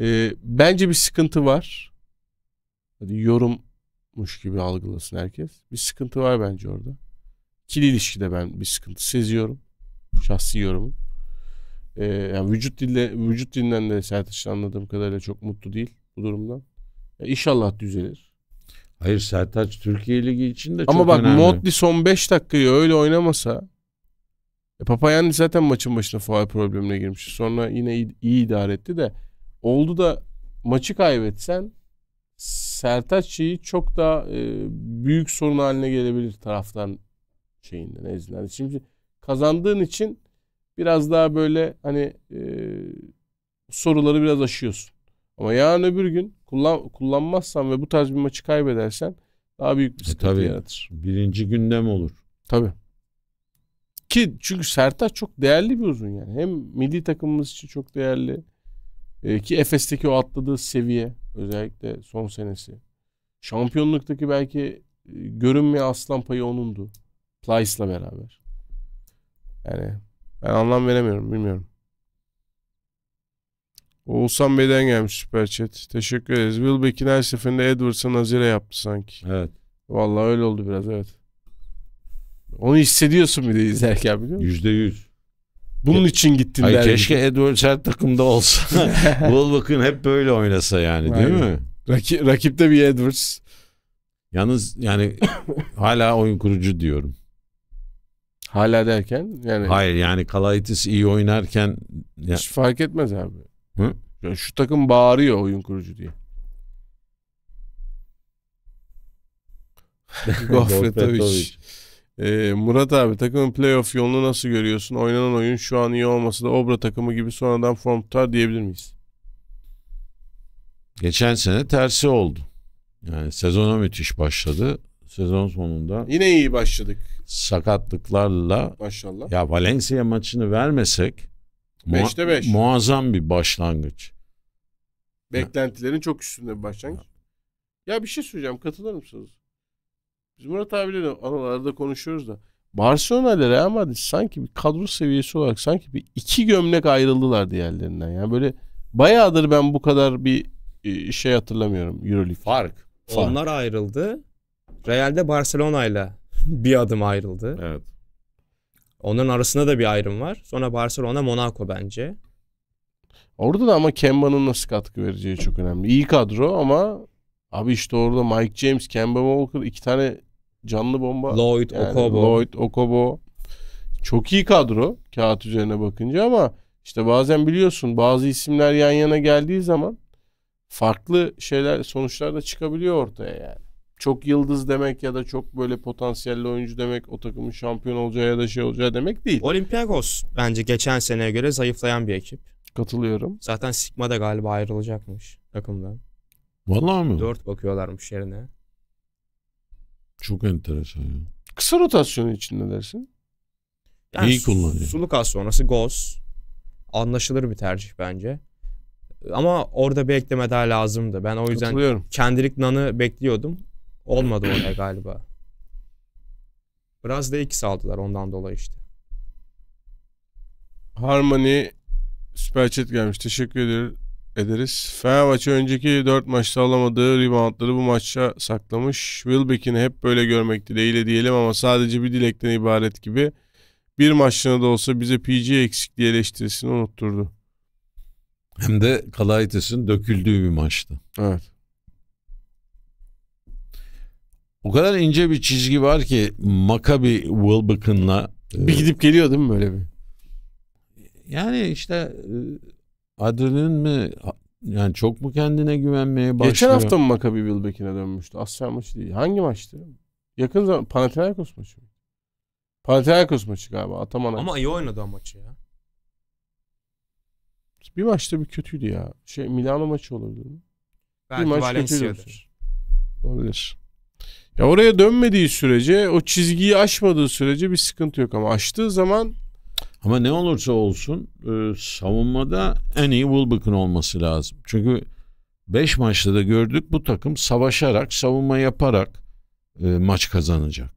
e, bence bir sıkıntı var. Hadi yorummuş gibi algılasın herkes. Bir sıkıntı var bence orada. İkili ilişkide ben bir sıkıntı seziyorum. Şahsi yorumum e, yani vücut dille vücut dilinden de Sertaç anladığım kadarıyla çok mutlu değil bu durumdan. Ya inşallah düzelir. Hayır Sertaç Türkiye Ligi için de çok Ama bak önemli. Modli son 5 dakikayı öyle oynamasa e, Papayan zaten maçın başına faal problemine girmiş. Sonra yine iyi, iyi idare etti de oldu da maçı kaybetsen Sertaç'ı çok daha e, büyük sorun haline gelebilir taraftan şeyinden ezdiler. Şimdi kazandığın için biraz daha böyle hani e, soruları biraz aşıyorsun. Ama yarın öbür gün kullan, kullanmazsan ve bu tarz bir maçı kaybedersen daha büyük bir e, sıkıntı e, tabii, yaratır. Birinci gündem olur. Tabii. Ki çünkü Sertaç çok değerli bir uzun yani. Hem milli takımımız için çok değerli. E, ki Efes'teki o atladığı seviye özellikle son senesi. Şampiyonluktaki belki e, görünmeye aslan payı onundu. Plyce'la beraber. Yani ben anlam veremiyorum. Bilmiyorum. Oğuzhan Bey'den gelmiş süper chat. Teşekkür ederiz. Wilbeck'in her seferinde Edwards'a nazire yaptı sanki. Evet. Vallahi öyle oldu biraz evet. Onu hissediyorsun bir de izlerken biliyor musun? Yüzde yüz. Bunun Ke için gittin Ay Keşke Edwards her takımda olsa. Wilbeck'in hep böyle oynasa yani değil Aynen. mi? Rakip rakipte bir Edwards. Yalnız yani hala oyun kurucu diyorum. Hala derken yani. Hayır yani Kalaitis iyi oynarken. Ya... Hiç fark etmez abi. Hı? Yani şu takım bağırıyor oyun kurucu diye. Gofretovic. Ee, Murat abi takımın playoff yolunu nasıl görüyorsun? Oynanan oyun şu an iyi olması da Obra takımı gibi sonradan form tutar diyebilir miyiz? Geçen sene tersi oldu. Yani sezona müthiş başladı. Sezon sonunda. Yine iyi başladık sakatlıklarla Maşallah. ya Valencia maçını vermesek Beşte beş. muazzam bir başlangıç. Beklentilerin çok üstünde bir başlangıç. Ya bir şey söyleyeceğim katılır mısınız? Biz Murat abiyle de aralarda konuşuyoruz da Barcelona ile Real Madrid sanki bir kadro seviyesi olarak sanki bir iki gömlek ayrıldılar diğerlerinden. Yani böyle bayağıdır ben bu kadar bir e, şey hatırlamıyorum Euroleague. Fark. Fark. Onlar ayrıldı. Real'de ile bir adım ayrıldı. Evet. Onların arasında da bir ayrım var. Sonra Barcelona Monaco bence. Orada da ama Kemba'nın nasıl katkı vereceği çok önemli. İyi kadro ama abi işte orada Mike James, Kemba Walker iki tane canlı bomba. Lloyd yani Okobo. Lloyd Okobo. Çok iyi kadro kağıt üzerine bakınca ama işte bazen biliyorsun bazı isimler yan yana geldiği zaman farklı şeyler sonuçlar da çıkabiliyor ortaya yani çok yıldız demek ya da çok böyle potansiyelli oyuncu demek o takımın şampiyon olacağı ya da şey olacağı demek değil. Olympiakos bence geçen seneye göre zayıflayan bir ekip. Katılıyorum. Zaten Sigma da galiba ayrılacakmış takımdan. Vallahi mi? Dört bakıyorlarmış yerine. Çok enteresan ya. Kısa rotasyonu için ne dersin? Yani İyi kullanıyor. Sulukas sonrası Goz. Anlaşılır bir tercih bence. Ama orada bir ekleme daha lazımdı. Ben o yüzden kendilik nanı bekliyordum. Olmadı oraya galiba. Biraz da X aldılar ondan dolayı işte. Harmony Süper Chat gelmiş. Teşekkür ederim ederiz. Fenerbahçe önceki 4 maçta alamadığı reboundları bu maçta saklamış. Wilbeck'ini hep böyle görmek dileğiyle diyelim ama sadece bir dilekten ibaret gibi. Bir maçına da olsa bize PG eksikliği eleştirisini unutturdu. Hem de Kalaitis'in döküldüğü bir maçtı. Evet. O kadar ince bir çizgi var ki Maccabi Wilbekin'la. Bir e, gidip geliyor değil mi böyle bir? Yani işte e, adrenalin mi yani çok mu kendine güvenmeye başlıyor? Geçen hafta mı Maccabi Wilbekin'e dönmüştü? Asya maçı değil. Hangi maçtı? Yakın zaman Panathinaikos maçı. Panathinaikos maçı galiba. Ataman. Ama iyi oynadı o maçı ya. Bir maçta bir kötüydü ya. Şey Milano maçı olabilir mi? Belki bir maç kötüydü. Olabilir. Ya oraya dönmediği sürece, o çizgiyi aşmadığı sürece bir sıkıntı yok ama aştığı zaman ama ne olursa olsun e, savunmada en iyi Wilbeck'in olması lazım. Çünkü 5 maçta da gördük bu takım savaşarak, savunma yaparak e, maç kazanacak.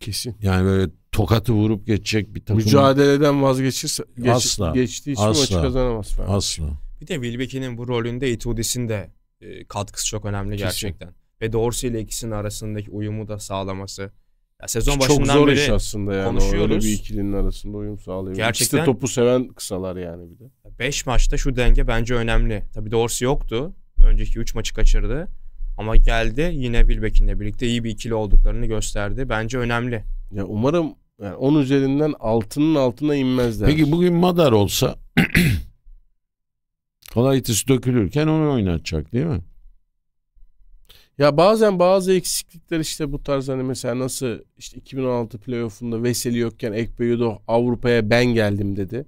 Kesin. Yani böyle tokatı vurup geçecek bir takım. Mücadeleden vazgeçirse geç, asla, geçtiği için asla, maçı kazanamaz. Falan. Asla. Bir de Wilbeck'in bu rolünde Itudis'in de e, katkısı çok önemli Kesin. gerçekten ve Dorsey ile ikisinin arasındaki uyumu da sağlaması. Ya sezon Ki başından çok zor beri iş aslında yani. konuşuyoruz. Öyle bir ikilinin arasında uyum sağlıyor. Gerçekten. İkisi de topu seven kısalar yani bir de. 5 maçta şu denge bence önemli. Tabii Dorsey yoktu. Önceki 3 maçı kaçırdı. Ama geldi yine Wilbeck'inle birlikte iyi bir ikili olduklarını gösterdi. Bence önemli. Ya umarım yani 10 üzerinden 6'nın altına inmezler. Peki bugün Madar olsa Kalaitis dökülürken onu oynatacak değil mi? Ya bazen bazı eksiklikler işte bu tarz hani mesela nasıl işte 2016 playoff'unda Veseli yokken Ekpeyudo Avrupa'ya ben geldim dedi.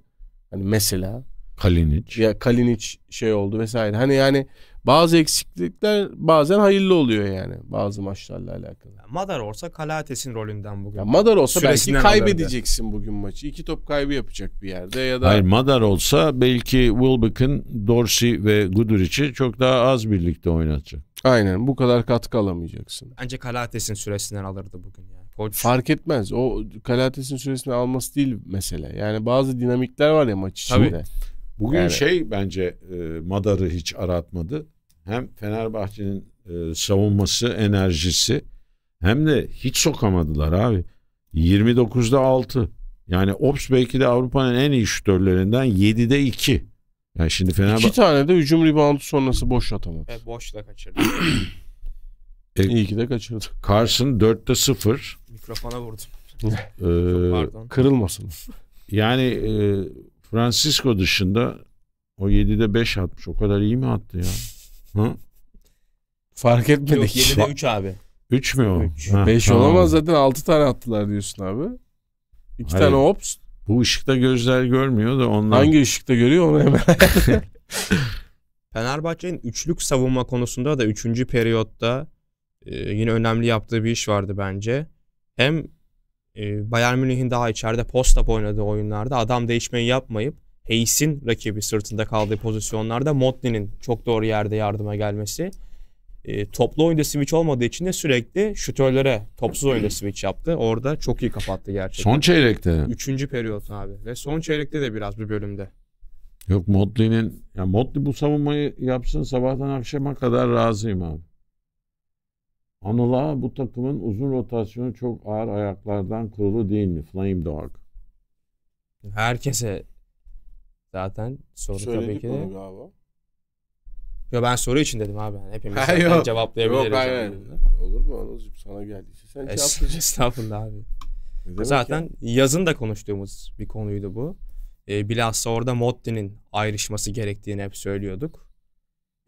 Hani mesela. Kalinic. Ya Kalinic şey oldu vesaire. Hani yani bazı eksiklikler bazen hayırlı oluyor yani bazı maçlarla alakalı. Ya Madar olsa Kalates'in rolünden bugün. Ya Madar olsa belki kaybedeceksin alırdı. bugün maçı. İki top kaybı yapacak bir yerde ya da... Hayır Madar olsa belki Wilbeck'in Dorsey ve Guduric'i çok daha az birlikte oynatacak. Aynen bu kadar katkı alamayacaksın. Bence Kalates'in süresinden alırdı bugün yani. Koç... Fark etmez. O Kalates'in süresini alması değil mesele. Yani bazı dinamikler var ya maç içinde. Tabii. Bugün evet. şey bence e, Madar'ı hiç aratmadı. Hem Fenerbahçe'nin e, savunması, enerjisi hem de hiç sokamadılar abi. 29'da 6. Yani Ops belki de Avrupa'nın en iyi şütörlerinden 7'de 2. Yani şimdi Fenerbahçe... İki tane de hücum reboundu sonrası boş atamadı. E, boş da kaçırdı. e, iyi ki de kaçırdı. Carson 4'te 0. Mikrofona vurdum. ee, Pardon. Kırılmasın. Yani e, Francisco dışında o 7'de 5 atmış. O kadar iyi mi attı ya? Hı? Fark etmedik. Yok 7'de 3 abi. 3 mü o? 3. 5 tamam. olamaz zaten 6 tane attılar diyorsun abi. 2 tane ops. Bu ışıkta gözler görmüyor da onlar... Hangi ışıkta görüyor onu hemen. Fenerbahçe'nin üçlük savunma konusunda da 3. periyotta e, yine önemli yaptığı bir iş vardı bence. Hem e, Bayern Münih'in daha içeride posta oynadığı oyunlarda adam değişmeyi yapmayıp Hayes'in rakibi sırtında kaldığı pozisyonlarda Motley'nin çok doğru yerde yardıma gelmesi. E, toplu oyunda switch olmadığı için de sürekli şütörlere topsuz oyunda switch yaptı. Orada çok iyi kapattı gerçekten. Son çeyrekte. Üçüncü periyot abi. Ve son çeyrekte de biraz bir bölümde. Yok Motley'nin... Ya Motley bu savunmayı yapsın sabahtan akşama kadar razıyım abi. Anıl'a bu takımın uzun rotasyonu çok ağır ayaklardan kurulu değil mi? Flame Dog. Herkese zaten soru Söyledik tabii ki de. Söyledik Yo ben soru için dedim abi. Yani hepimiz ha, yok. cevaplayabiliriz. Yok hayır. Olur mu Anıl'cığım sana geldiyse sen cevaplayacaksın. Estağfurullah abi. Zaten ya? yazın da konuştuğumuz bir konuydu bu. E, bilhassa orada Motti'nin ayrışması gerektiğini hep söylüyorduk.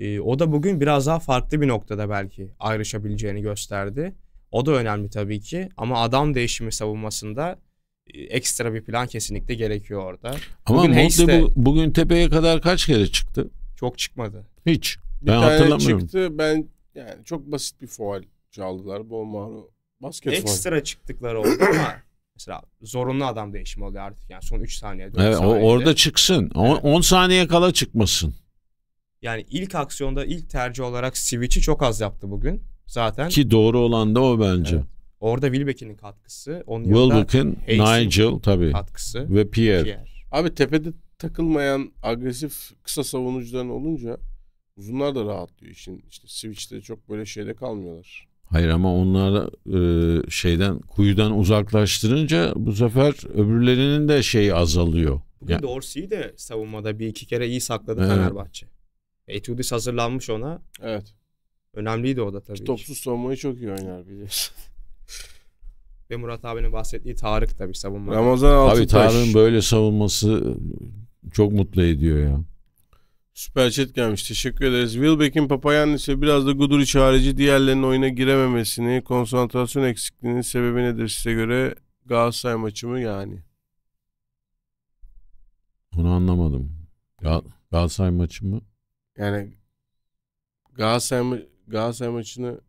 E, o da bugün biraz daha farklı bir noktada belki ayrışabileceğini gösterdi. O da önemli tabii ki ama adam değişimi savunmasında e, ekstra bir plan kesinlikle gerekiyor orada. Ama bugün Hayes bu, bugün tepeye kadar kaç kere çıktı? Çok çıkmadı. Hiç. Bir ben tane hatırlamıyorum. çıktı. Ben yani çok basit bir faal çaldılar. Bolmaro basket Ekstra faal. çıktıkları oldu ama mesela zorunlu adam değişimi oluyor artık. Yani son 3 saniye. Evet, saniyede. orada çıksın. 10 evet. On, on saniye kala çıkmasın. Yani ilk aksiyonda ilk tercih olarak switch'i çok az yaptı bugün zaten. Ki doğru olan da o bence. Evet. Orada Wilbeck'in katkısı. Onun Wilbeck'in, Nigel tabii. Katkısı. Ve Pierre. Pierre. Abi tepede takılmayan agresif kısa savunucuların olunca uzunlar da rahatlıyor işin. İşte switch'te çok böyle şeyde kalmıyorlar. Hayır ama onları e, şeyden kuyudan uzaklaştırınca bu sefer öbürlerinin de şeyi azalıyor. Bugün yani, Dorsey'i de savunmada bir iki kere iyi sakladı evet. Fenerbahçe. Etudis hazırlanmış ona. Evet. Önemliydi o da tabii. Ki topsuz savunmayı çok iyi oynar biliyorsun. Ve Murat abinin bahsettiği Tarık tabii savunma. Ramazan Altıtaş. Abi Tarık'ın böyle savunması çok mutlu ediyor ya. Süper chat gelmiş. Teşekkür ederiz. Wilbeck'in ise biraz da guduri harici diğerlerinin oyuna girememesini, konsantrasyon eksikliğinin sebebi nedir size göre? Galatasaray maçı mı yani? Bunu anlamadım. Gal Galatasaray maçı mı? yani Galatasaray, ma Galatasaray maçını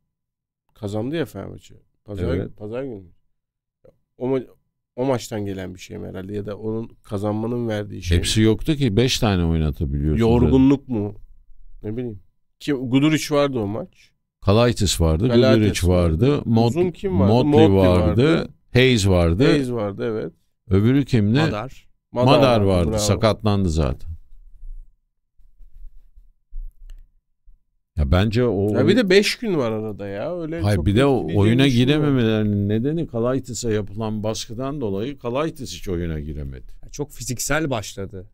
kazandı ya Fenerbahçe. Pazar, evet. pazar günü. O, ma o maçtan gelen bir şey mi herhalde ya da onun kazanmanın verdiği şey. Hepsi mi? yoktu ki 5 tane oynatabiliyorsun. Yorgunluk zaten. mu? Ne bileyim. Kim Guduric vardı o maç. Kalaitis vardı, Guduric vardı, Mot Uzun kim vardı? Motley, Motley vardı, vardı, Hayes vardı. Hayes vardı evet. Öbürü kimdi? Madar. Madar, Madar vardı, bravo. sakatlandı zaten. Ya bence o... Ya bir de 5 gün var arada ya. Öyle Hayır, çok bir de o, oyuna girememelerinin nedeni Kalaitis'e yapılan baskıdan dolayı Kalaitis hiç oyuna giremedi. Ya çok fiziksel başladı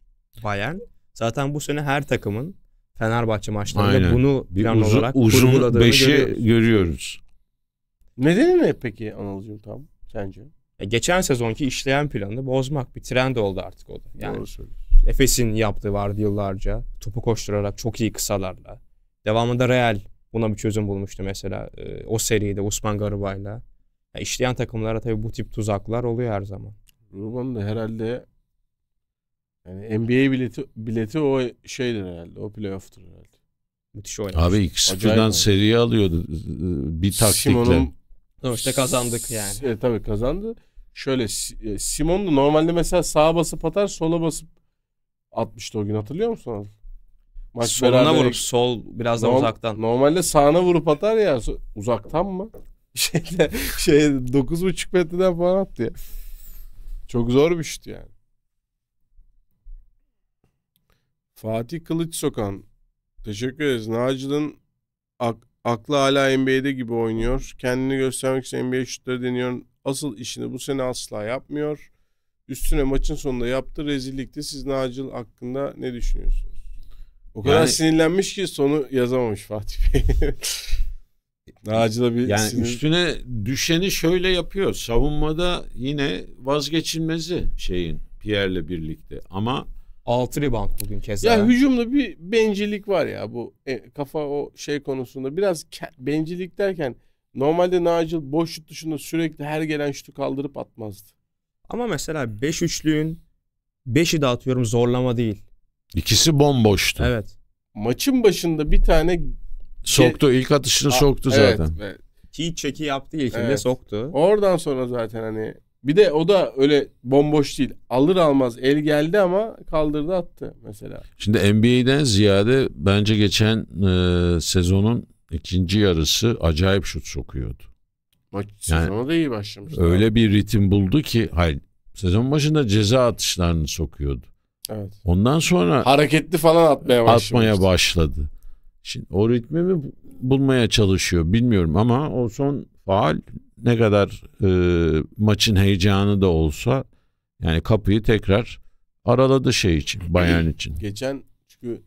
Bayern. Zaten bu sene her takımın Fenerbahçe maçlarında Aynen. bunu bir plan uzun, olarak uzun beşi görüyoruz. Nedeni ne peki Anılcığım tam sence? E geçen sezonki işleyen planı bozmak bir trend oldu artık o da. Yani Efes'in yaptığı vardı yıllarca. Topu koşturarak çok iyi kısalarla. Devamında Real buna bir çözüm bulmuştu mesela. E, o seride Osman Gariba'yla. Yani işleyen takımlara tabii bu tip tuzaklar oluyor her zaman. Ruben de herhalde yani NBA bileti, bileti o şeydir herhalde. O playoff'tur herhalde. Müthiş oynamış. Abi ikisinden seriye alıyordu e, bir taktikle. Simon'un sonuçta kazandık yani. E, tabii kazandı. Şöyle e, Simon da normalde mesela sağa basıp atar sola basıp atmıştı o gün hatırlıyor musun? Maç Soluna beraber... vurup sol biraz da Norm uzaktan. Normalde sağına vurup atar ya. Uzaktan mı? Şeyde, şey 9.5 metreden falan attı ya. Çok zor bir şut yani. Fatih Kılıç Sokan. Teşekkür ederiz. Nacil'in ak aklı hala NBA'de gibi oynuyor. Kendini göstermek için NBA şutları deniyor. Asıl işini bu sene asla yapmıyor. Üstüne maçın sonunda yaptı rezillikte siz Nacil hakkında ne düşünüyorsunuz? O kadar yani, sinirlenmiş ki sonu yazamamış Fatih Bey. Naci'de bir yani sinir... üstüne düşeni şöyle yapıyor. Savunmada yine vazgeçilmezi şeyin Pierre'le birlikte ama 6 rebound bugün keza. Ya hücumda bir bencillik var ya bu e, kafa o şey konusunda biraz bencillik derken normalde Nacil boş şut dışında sürekli her gelen şutu kaldırıp atmazdı. Ama mesela 5 beş üçlüğün 5'i de atıyorum zorlama değil. İkisi bomboştu. Evet. Maçın başında bir tane soktu ilk atışını A- soktu evet, zaten. Evet. Key çeki yaptı ilkinde evet. soktu. Oradan sonra zaten hani bir de o da öyle bomboş değil. Alır almaz el geldi ama kaldırdı attı mesela. Şimdi NBA'den ziyade bence geçen e, sezonun ikinci yarısı acayip şut sokuyordu. Maç yani, sezona da iyi başlamıştı. Öyle abi. bir ritim buldu ki hayır sezon başında ceza atışlarını sokuyordu. Evet. Ondan sonra hareketli falan atmaya başladı. Atmaya başladı. Şimdi o ritmi mi bulmaya çalışıyor bilmiyorum ama o son faal ne kadar e, maçın heyecanı da olsa yani kapıyı tekrar araladı şey için Bayern için. Geçen çünkü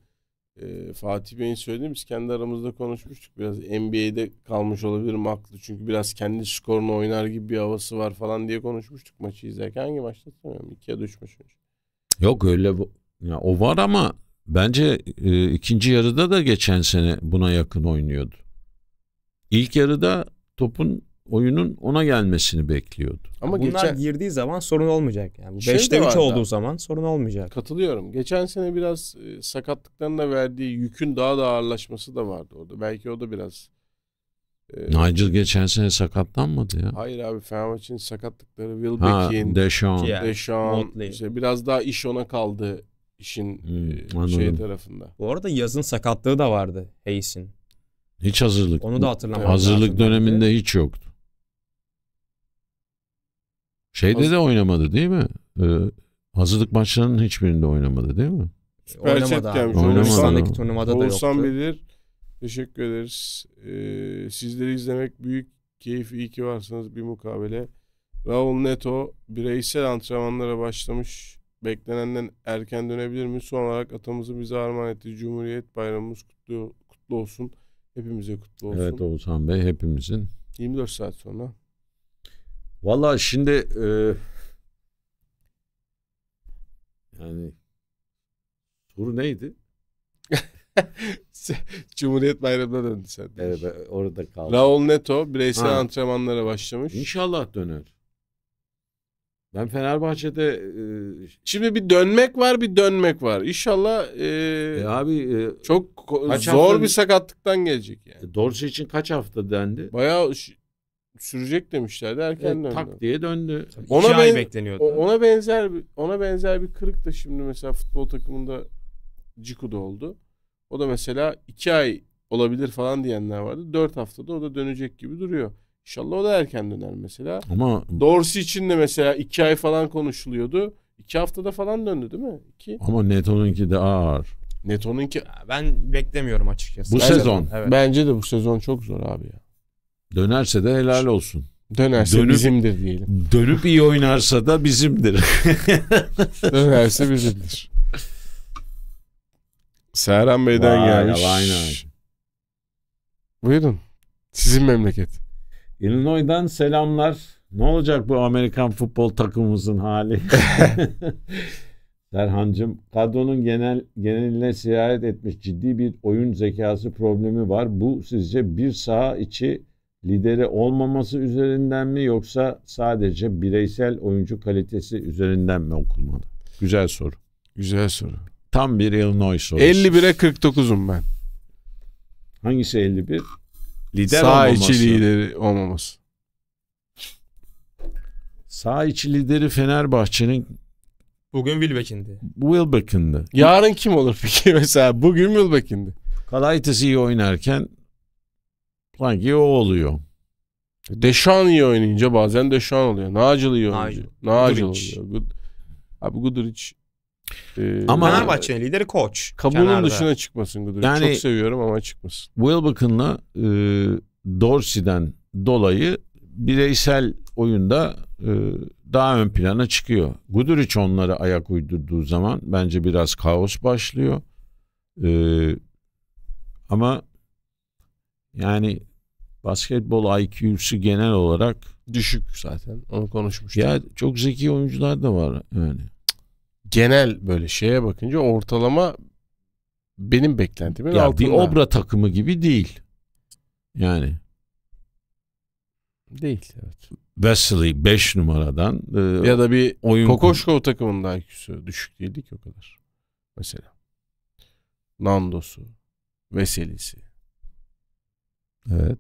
e, Fatih Bey'in söylediğimiz kendi aramızda konuşmuştuk. Biraz NBA'de kalmış olabilir haklı. Çünkü biraz kendi skorunu oynar gibi bir havası var falan diye konuşmuştuk maçı izlerken. Hangi maçta bilmiyorum. 2 ya önce. Yok öyle ya o var ama bence e, ikinci yarıda da geçen sene buna yakın oynuyordu. İlk yarıda topun oyunun ona gelmesini bekliyordu. Ama Bunlar geçen... girdiği zaman sorun olmayacak. Yani şey 5'te 3 olduğu zaman sorun olmayacak. Katılıyorum. Geçen sene biraz e, sakatlıkların da verdiği yükün daha da ağırlaşması da vardı orada. Belki o da biraz ee, Nigel geçen sene sakatlanmadı ya. Hayır abi Fenerbahçe'nin sakatlıkları Will Ha, Beck'in, Deşan. Yeah. Deschamps, işte biraz daha iş ona kaldı işin Hmm, e, şey tarafında. Bu arada yazın sakatlığı da vardı Hayes'in. Hiç hazırlık. Onu da hatırlamam hazırlık lazım döneminde bence. hiç yoktu. Şeyde de oynamadı değil mi? Ee, hazırlık maçlarının hiçbirinde oynamadı değil mi? E, Süper Chat Oynamadı abi. gelmiş. Oynamadı. Oğuzhan'daki turnuvada da yoktu. Teşekkür ederiz. Ee, sizleri izlemek büyük keyif. İyi ki varsınız. Bir mukabele. Raul Neto bireysel antrenmanlara başlamış. Beklenenden erken dönebilir mi? Son olarak atamızı bize armağan etti, Cumhuriyet Bayramımız kutlu, kutlu olsun. Hepimize kutlu olsun. Evet Oğuzhan Bey hepimizin. 24 saat sonra. Valla şimdi e, yani soru neydi? Cumhuriyet Bayramı'na döndü sen. Evet orada kaldı. Raul Neto bireysel ha. antrenmanlara başlamış. İnşallah döner. Ben Fenerbahçe'de e, şimdi bir dönmek var, bir dönmek var. İnşallah e, e abi e, çok zor hafta, bir sakatlıktan gelecek yani. E, Dorsi için kaç hafta dendi? Bayağı sürecek demişlerdi erken evet, döndü. Tak diye döndü. Ona İki ben, bekleniyordu. Ona benzer ona benzer bir kırık da şimdi mesela futbol takımında Ciku'da oldu. O da mesela 2 ay olabilir falan diyenler vardı. 4 haftada o da dönecek gibi duruyor. İnşallah o da erken döner mesela. Ama Dorsey için de mesela 2 ay falan konuşuluyordu. 2 haftada falan döndü değil mi? 2. Ama Neto'nunki de ağır. Neto'nunki ben beklemiyorum açıkçası. Bu Bence sezon. Evet. Bence de bu sezon çok zor abi ya. Dönerse de helal olsun. Dönerse dönüp, bizimdir diyelim. Dönüp iyi oynarsa da bizimdir. Dönerse bizimdir. Serhan Bey'den Vay, gelmiş. Aynen. Buyurun. Sizin memleket. Illinois'dan selamlar. Ne olacak bu Amerikan futbol takımımızın hali? Serhancım kadronun genel geneline sirayet etmiş ciddi bir oyun zekası problemi var. Bu sizce bir saha içi lideri olmaması üzerinden mi yoksa sadece bireysel oyuncu kalitesi üzerinden mi okunmalı? Güzel soru. Güzel soru. Tam bir Illinois sorusu. 51'e 49'um ben. Hangisi 51? Lider Sağ olmaması. içi lideri olmaması. Sağ içi lideri Fenerbahçe'nin Bugün Wilbeck'indi. Wilbeck'indi. Yarın kim olur peki mesela? Bugün Wilbeck'indi. Kalaitis iyi oynarken sanki o oluyor. Deşan iyi oynayınca bazen Deşan oluyor. Nacil iyi oynuyor. Nacil oluyor. Abi Goodrich. Ee, ama Fenerbahçe'nin lideri koç. Kabuğunun kenarda. dışına çıkmasın Guduric. Yani, Çok seviyorum ama çıkmasın. Wilbekin'la e, Dorsey'den dolayı bireysel oyunda e, daha ön plana çıkıyor. Guduric onları ayak uydurduğu zaman bence biraz kaos başlıyor. E, ama yani basketbol IQ'su genel olarak düşük zaten. Onu konuşmuştuk. Ya çok zeki oyuncular da var yani genel böyle şeye bakınca ortalama benim beklentimin ya altında. Bir obra takımı gibi değil. Yani. Değil evet. Wesley 5 numaradan. E, ya da bir oyun... Kokoşko takımında IQ'su düşük değildi ki o kadar. Mesela. Nando'su. Veselisi. Evet.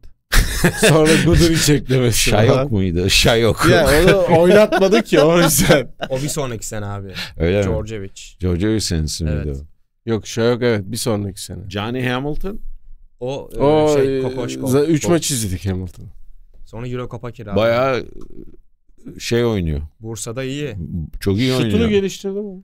Sonra Guduric'i eklemesi. Şayok şey muydu? Şayok. Şey ya onu oynatmadı ki o yüzden. O bir sonraki sene abi. Öyle Georgevic. mi? Georgevic senesi evet. o? Yok Şayok şey evet bir sonraki sene. Johnny Hamilton? O, e, o şey Kokoşko. E, üç maç izledik Hamilton. Sonra Euro Cup'a kira. Bayağı şey oynuyor. Bursa'da iyi. Çok iyi Şutunu oynuyor. Şutunu geliştirdi mi?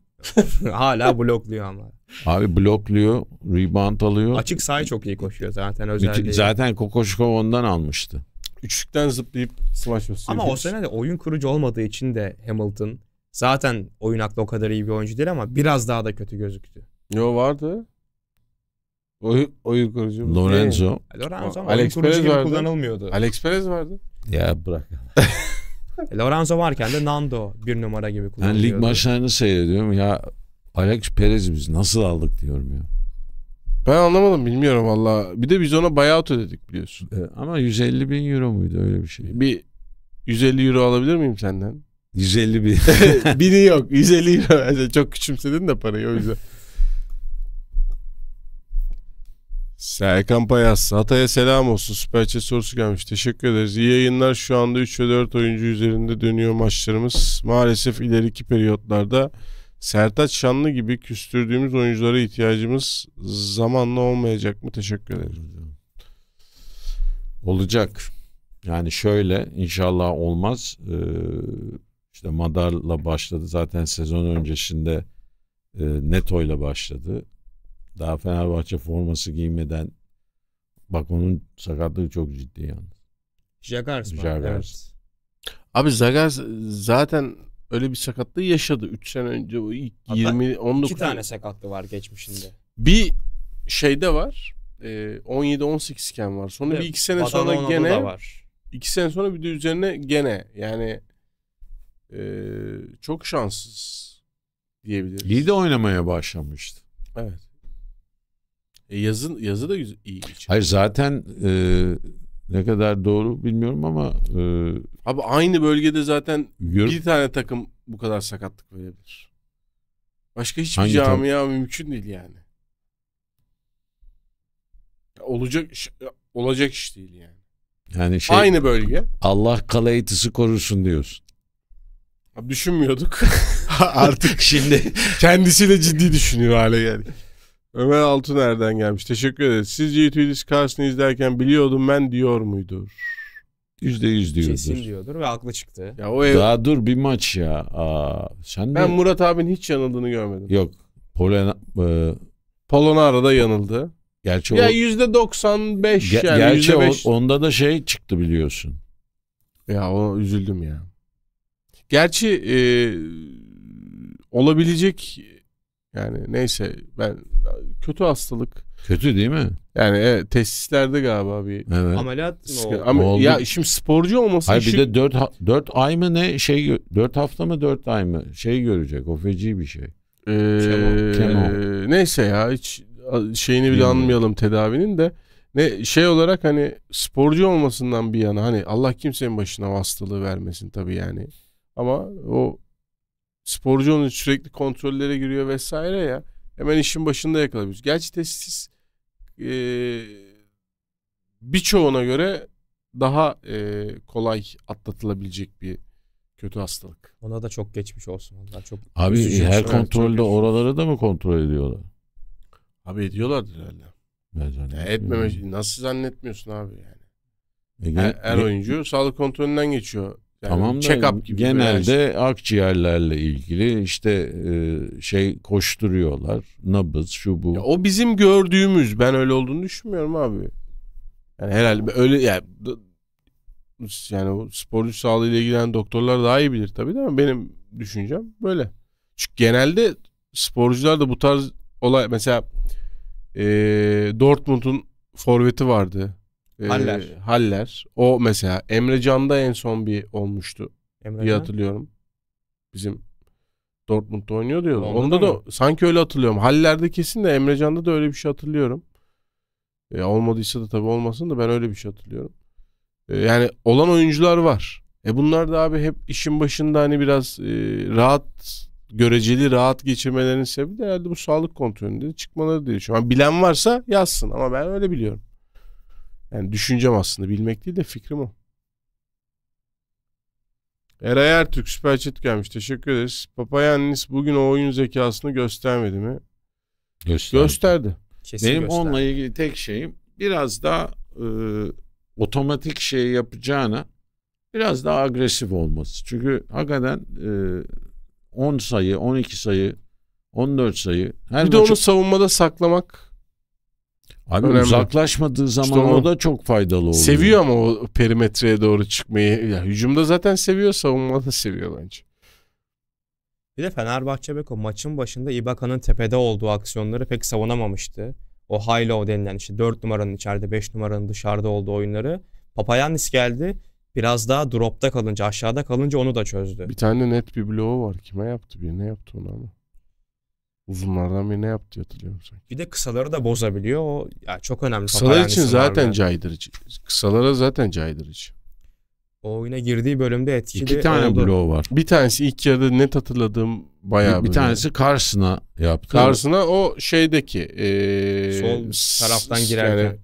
Hala blokluyor ama. Abi blokluyor, rebound alıyor. Açık sahaya çok iyi koşuyor zaten özelliği. Zaten Kokoşkov ondan almıştı. Üçlükten zıplayıp Smash basıyor. Ama o sene de oyun kurucu olmadığı için de Hamilton zaten oyun aklı o kadar iyi bir oyuncu değil ama biraz daha da kötü gözüktü. Yo vardı. Oyun, oyun kurucu. mu? Lorenzo. Lorenzo ama Alex oyun kurucu Perez gibi vardı. kullanılmıyordu. Alex Perez vardı. Ya bırak. Lorenzo varken de Nando bir numara gibi Ben lig maçlarını seyrediyorum. Ya Alex Perez biz nasıl aldık diyorum ya. Ben anlamadım bilmiyorum valla. Bir de biz ona buyout ödedik biliyorsun. E, ama 150 bin euro muydu öyle bir şey? Bir 150 euro alabilir miyim senden? 150 bin. Biri yok. 150 euro. Yani çok küçümsedin de parayı o yüzden. Serkan Payas. Hatay'a selam olsun. Süper Chat sorusu gelmiş. Teşekkür ederiz. İyi yayınlar. Şu anda 3 ve 4 oyuncu üzerinde dönüyor maçlarımız. Maalesef ileriki periyotlarda Sertaç Şanlı gibi küstürdüğümüz oyunculara ihtiyacımız zamanla olmayacak mı? Teşekkür ederim. Olacak. Yani şöyle inşallah olmaz. Ee, işte Madar'la başladı. Zaten sezon öncesinde e, Neto'yla başladı. Daha Fenerbahçe forması giymeden bak onun sakatlığı çok ciddi yani. Jagars. Jagars. Evet. Abi Zagars zaten öyle bir sakatlığı yaşadı 3 sene önce o ilk Hatta 20 19 2 tane sakatlığı var geçmişinde. Bir şeyde var. E, 17 18 iken var. Sonra evet, bir 2 sene sonra gene var. 2 sene sonra bir de üzerine gene yani e, çok şanssız diyebiliriz. Lille oynamaya başlamıştı. Evet. E yazın yazı da iyi. Hayır zaten e, ne kadar doğru bilmiyorum ama e, Abi aynı bölgede zaten Euro- bir tane takım bu kadar sakatlık verebilir. Başka hiçbir Hangi takım? camia mümkün değil yani. Ya Olacak iş- olacak iş değil yani. yani şey Aynı bölge. Allah kalaytısı korusun diyorsun. Abi düşünmüyorduk. Artık Şimdi Kendisiyle ciddi düşünüyor hale yani. Ömer nereden gelmiş. Teşekkür ederiz. Sizce Ütüdis Kars'ını izlerken biliyordum ben diyor muydur? Yüzde yüz diyordur. Kesin diyordur ve aklı çıktı. Ya o ev... Daha dur bir maç ya. Aa, sen ben de... Murat abinin hiç yanıldığını görmedim. Yok. Polona, e... Polonara da yanıldı. Gerçi ya yüzde doksan beş yani. Gerçi %5... onda da şey çıktı biliyorsun. Ya o üzüldüm ya. Gerçi e, olabilecek yani neyse ben kötü hastalık. Kötü değil mi? Yani evet, tesislerde galiba bir evet. ameliyat mı oldu? Ama oldu? ya şimdi sporcu olması Hayır, işi... bir de 4 4 ay mı ne şey 4 hafta mı 4 ay mı şey görecek. O feci bir şey. Ee, Neyse ya hiç şeyini bile anmayalım tedavinin de ne şey olarak hani sporcu olmasından bir yana hani Allah kimsenin başına hastalığı vermesin tabii yani. Ama o sporcu onun sürekli kontrollere giriyor vesaire ya. Hemen işin başında yakalıyoruz. Gerçi testis e, birçoğuna göre daha e, kolay atlatılabilecek bir kötü hastalık. Ona da çok geçmiş olsun. Onlar çok Abi her kontrolde oraları da mı kontrol ediyorlar? Abi ediyorlardır herhalde. Ya etmeme nasıl zannetmiyorsun abi yani. E, her, her oyuncu sağlık kontrolünden geçiyor. Yani tamam da gibi genelde yani. akciğerlerle ilgili işte e, şey koşturuyorlar. Nabız şu bu. Ya o bizim gördüğümüz. Ben öyle olduğunu düşünmüyorum abi. Yani herhalde öyle yani yani o sporcu ile ilgilenen doktorlar daha iyi bilir tabii ama benim düşüncem böyle. Çünkü genelde sporcular da bu tarz olay mesela e, Dortmund'un forveti vardı. E, Haller. O mesela Emre Can'da en son bir olmuştu Emre diye hatırlıyorum. Bizim Dortmund'da oynuyor diyor. Onda, Onda da mı? sanki öyle hatırlıyorum. Haller'de kesin de Emre Can'da da öyle bir şey hatırlıyorum. E, olmadıysa da tabii olmasın da ben öyle bir şey hatırlıyorum. E, yani olan oyuncular var. E bunlar da abi hep işin başında hani biraz e, rahat göreceli rahat geçirmelerinin sebebi de herhalde bu sağlık kontrolünde çıkmaları diye düşünüyorum. Yani bilen varsa yazsın ama ben öyle biliyorum. Yani düşüncem aslında bilmek değil de fikrim o. Eray Ertürk süper chat gelmiş. Teşekkür ederiz. Papayannis bugün o oyun zekasını göstermedi mi? Gösterdi. gösterdi. Kesin Benim gösterdi. onunla ilgili tek şeyim biraz daha e, otomatik şey yapacağına biraz daha agresif olması. Çünkü hakikaten e, 10 sayı, 12 sayı, 14 sayı. Her bir maçı... de onu savunmada saklamak Abi Önemli. uzaklaşmadığı zaman işte o da çok faydalı oluyor. Seviyor ama o perimetreye doğru çıkmayı. Ya, hücumda zaten seviyor, savunmada da seviyor bence. Bir de Fenerbahçe Beko maçın başında Ibaka'nın tepede olduğu aksiyonları pek savunamamıştı. O high low denilen işte 4 numaranın içeride 5 numaranın dışarıda olduğu oyunları. Papayannis geldi biraz daha dropta kalınca aşağıda kalınca onu da çözdü. Bir tane net bir bloğu var. Kime yaptı? bir? Ne yaptı onu ama. Uzunlardan biri ne yaptı hatırlıyorum sanki. Bir de kısaları da bozabiliyor. O ya çok önemli. Kısalar için zaten yani. caydırıcı. Kısalara zaten caydırıcı. O oyuna girdiği bölümde etkili İki tane oldu. bloğu var. Bir tanesi ilk yarıda net hatırladığım bayağı bir, bir tanesi karşısına yaptı. Karşısına o şeydeki ee, sol taraftan girerken. Yani,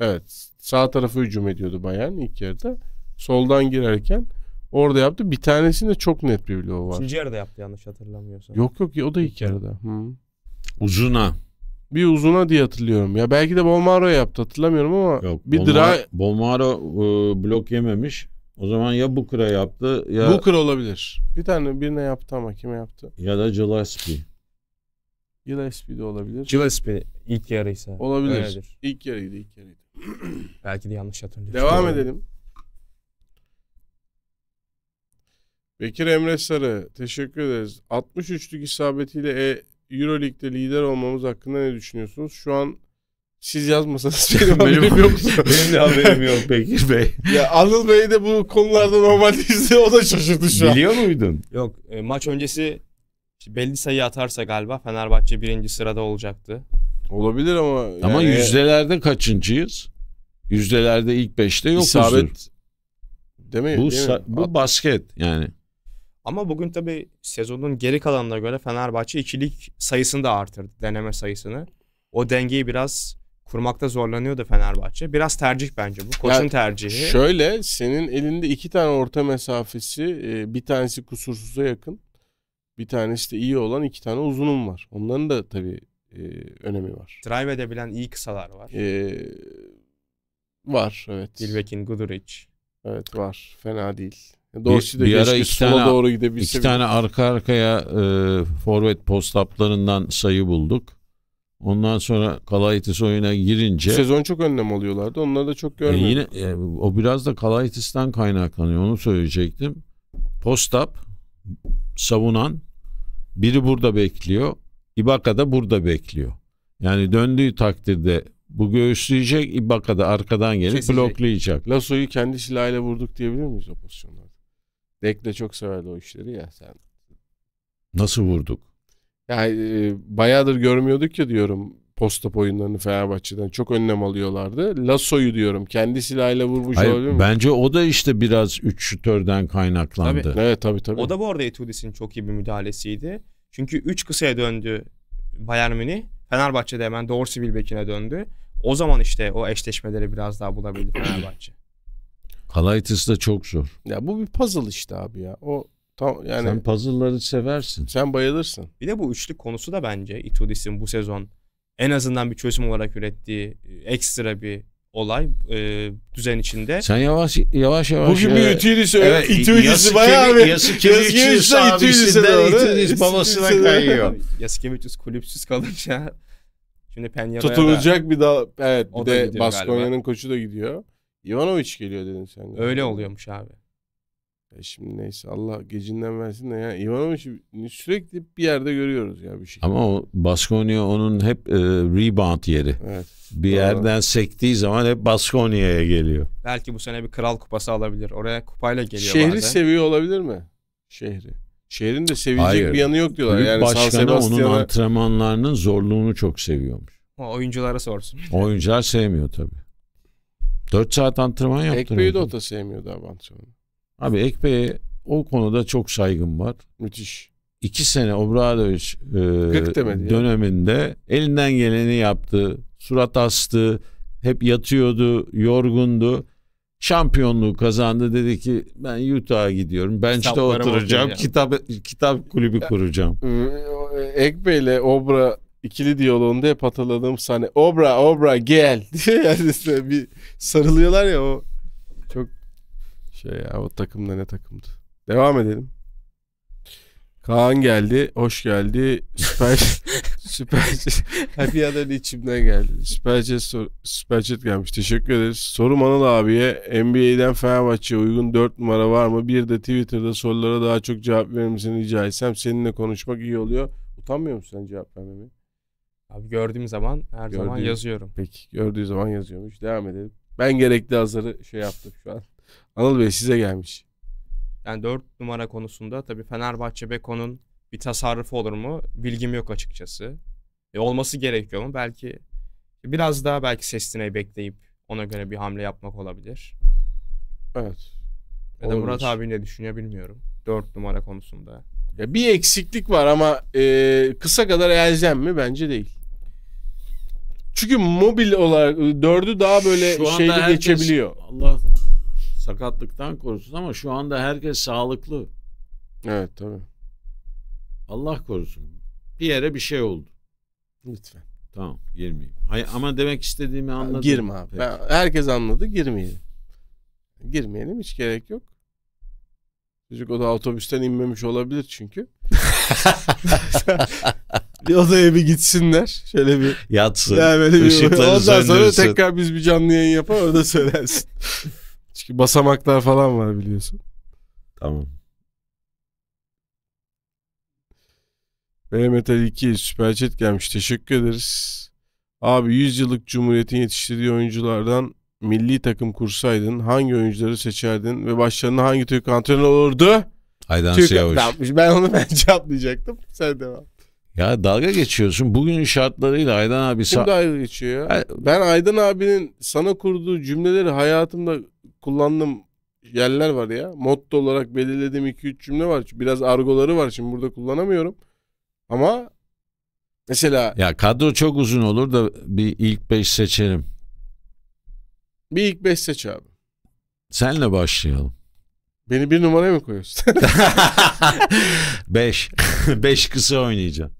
evet. Sağ tarafı hücum ediyordu bayan ilk yarıda. Soldan girerken Orada yaptı. Bir tanesinde çok net bir bloğu var. İkinci yarıda yaptı yanlış hatırlamıyorsam. Yok yok o da ilk yarıda. Hı. Uzuna. Bir uzuna diye hatırlıyorum. Ya belki de Bolmaro yaptı hatırlamıyorum ama Yok, bir Bolmaro, dra Bolmaro e, blok yememiş. O zaman ya Booker'a yaptı ya... Booker olabilir. Bir tane birine yaptı ama kime yaptı? Ya da Gillespie. Gillespie de olabilir. Gillespie ilk yarıysa. Olabilir. Öyledir. İlk yarıydı ilk yarıydı. belki de yanlış hatırlıyorum. Devam edelim. Bekir Emre Sarı teşekkür ederiz. 63'lük isabetiyle e, Euroleague'de lider olmamız hakkında ne düşünüyorsunuz? Şu an siz yazmasanız benim haberim yok. benim de haberim yok Bekir Bey. Ya Anıl Bey de bu konularda normalde izliyor. O da şaşırdı şu an. Biliyor muydun? Yok. E, maç öncesi işte belli sayı atarsa galiba Fenerbahçe birinci sırada olacaktı. Olabilir ama. Yani... Ama yüzdelerde kaçıncıyız? Yüzdelerde ilk beşte yokuzdur. İsabet demeyin. Bu, değil mi? bu basket yani. Ama bugün tabii sezonun geri kalanına göre Fenerbahçe ikilik sayısını da artırdı. Deneme sayısını. O dengeyi biraz kurmakta zorlanıyordu Fenerbahçe. Biraz tercih bence bu. Koçun yani tercihi. Şöyle senin elinde iki tane orta mesafesi e, bir tanesi kusursuza yakın. Bir tanesi de iyi olan iki tane uzunum var. Onların da tabii e, önemi var. Drive edebilen iyi kısalar var. Ee, var evet. Dilbekin, Guduric. Evet var. Fena değil. Dorsey de bir ara iki sola tane, doğru gidebilse. İki tane arka arkaya e, forvet postaplarından sayı bulduk. Ondan sonra Kalaitis oyuna girince sezon çok önlem alıyorlardı. Onları da çok görmedim. E yine e, o biraz da Kalaitis'ten kaynaklanıyor. Onu söyleyecektim. Postap savunan biri burada bekliyor. Ibaka da burada bekliyor. Yani döndüğü takdirde bu göğüsleyecek Ibaka da arkadan gelip Kesecek. bloklayacak. Lasso'yu kendi silahıyla vurduk diyebilir miyiz o pozisyonu? Dekle çok severdi o işleri ya sen. Nasıl vurduk? Yani e, bayağıdır görmüyorduk ya diyorum postop oyunlarını Fenerbahçe'den çok önlem alıyorlardı. Lasso'yu diyorum kendi silahıyla vurmuş Hayır, olabilir mi? Bence o da işte biraz üç şütörden kaynaklandı. Tabii. Evet tabii tabii. O da bu arada Etudis'in çok iyi bir müdahalesiydi. Çünkü üç kısaya döndü Bayern Münih. Fenerbahçe'de hemen doğru bilbekine döndü. O zaman işte o eşleşmeleri biraz daha bulabildi Fenerbahçe. Kalaitis de çok zor. Ya bu bir puzzle işte abi ya. O tam yani Sen puzzle'ları seversin. sen bayılırsın. Bir de bu üçlü konusu da bence Itudis'in bu sezon en azından bir çözüm olarak ürettiği e, ekstra bir olay e, düzen içinde. Sen yavaş yavaş yavaş. Bugün bir ütüydü söyle. Evet, Yası ütüydüsü bayağı bir. kemik- Yası kemiksiz Yazgülüs'e abisinden ütüydüsü babasına Ütüydüsü'ne. kayıyor. Yasikevicius kulüpsüz kalınca şimdi Penyara'ya da- Tutulacak bir daha. Evet bir de Baskonya'nın koçu da gidiyor. Ivanovic geliyor dedin sen. Öyle oluyormuş abi. E şimdi neyse Allah gecinden versin de ya Ivanovic'i sürekli bir yerde görüyoruz ya bir şey. Ama o Baskonya onun hep e, rebound yeri. Evet. Bir doğru. yerden sektiği zaman hep Baskonya'ya geliyor. Belki bu sene bir kral kupası alabilir. Oraya kupayla geliyor Şehri bazen. seviyor olabilir mi? Şehri. Şehrin de sevecek Hayır. bir yanı yok diyorlar. Büyük yani başkanı onun antrenmanlarının zorluğunu çok seviyormuş. O oyunculara sorsun. Oyuncular sevmiyor tabii. 4 saat antrenman yaptırıyordu. Ekpe'yi de o da sevmiyordu abi antrenmanı. Abi Ekpe'ye o konuda çok saygım var. Müthiş. 2 sene Obradoviç e, döneminde yani. elinden geleni yaptı. Surat astı. Hep yatıyordu. Yorgundu şampiyonluğu kazandı dedi ki ben Utah'a gidiyorum. Bench'te oturacağım. Kitap kitap kulübü ya, kuracağım. Iı, e, e, Ekbe ile Obra ikili diyaloğunda hep hatırladığım sahne. Obra obra gel diye yani işte bir sarılıyorlar ya o çok şey ya o takım da ne takımdı. Devam edelim. Kaan geldi. Hoş geldi. Süper Süper Happy Adal içimden geldi. Süper Jet, sor, Süper Jet gelmiş. Teşekkür ederiz. Sorum Anıl abiye NBA'den Fenerbahçe'ye uygun 4 numara var mı? Bir de Twitter'da sorulara daha çok cevap vermesini misin rica etsem. Seninle konuşmak iyi oluyor. Utanmıyor musun sen cevap vermemeye? Abi gördüğüm zaman her Gördüğüm- zaman yazıyorum. Peki gördüğü zaman yazıyormuş. Devam edelim. Ben gerekli hazırı şey yaptım şu an. Anıl Bey size gelmiş. Yani 4 numara konusunda tabii Fenerbahçe Beko'nun bir tasarrufu olur mu? Bilgim yok açıkçası. E, olması gerekiyor mu? Belki biraz daha belki Sestine'yi bekleyip ona göre bir hamle yapmak olabilir. Evet. Ya da Murat Olabilir. abi ne düşünüyor bilmiyorum. 4 numara konusunda. Ya bir eksiklik var ama e, kısa kadar elzem mi? Bence değil. Çünkü mobil olarak ıı, dördü daha böyle şu şeyde herkes, geçebiliyor. Allah sakatlıktan korusun ama şu anda herkes sağlıklı. Evet tabii. Allah korusun. Bir yere bir şey oldu. Lütfen. Tamam girmeyeyim. Hayır, ama demek istediğimi anladım. Girme abi. Ben, herkes anladı girmeyelim. Girmeyelim hiç gerek yok. Çocuk o da otobüsten inmemiş olabilir çünkü. bir odaya bir gitsinler. Şöyle bir yatsın. Yani böyle bir, ışıkları ondan söndürsün. sonra tekrar biz bir canlı yayın yapar orada söylersin. çünkü basamaklar falan var biliyorsun. Tamam. Metal 2 süper chat gelmiş. Teşekkür ederiz. Abi 100 yıllık cumhuriyetin yetiştirdiği oyunculardan milli takım kursaydın hangi oyuncuları seçerdin ve başlarına hangi Türk antrenör olurdu? Aydan Türk... Siyavuş. Ben, onu ben cevaplayacaktım. Sen devam. Ya dalga geçiyorsun. Bugünün şartlarıyla Aydan abi... Kim dalga geçiyor ya? Ben Aydan abinin sana kurduğu cümleleri hayatımda kullandım yerler var ya. Motto olarak belirlediğim 2-3 cümle var. Biraz argoları var şimdi burada kullanamıyorum. Ama mesela... Ya kadro çok uzun olur da bir ilk 5 seçerim. Bir ilk beş seç abi. Senle başlayalım. Beni bir numaraya mı koyuyorsun? beş. beş kısa oynayacağım.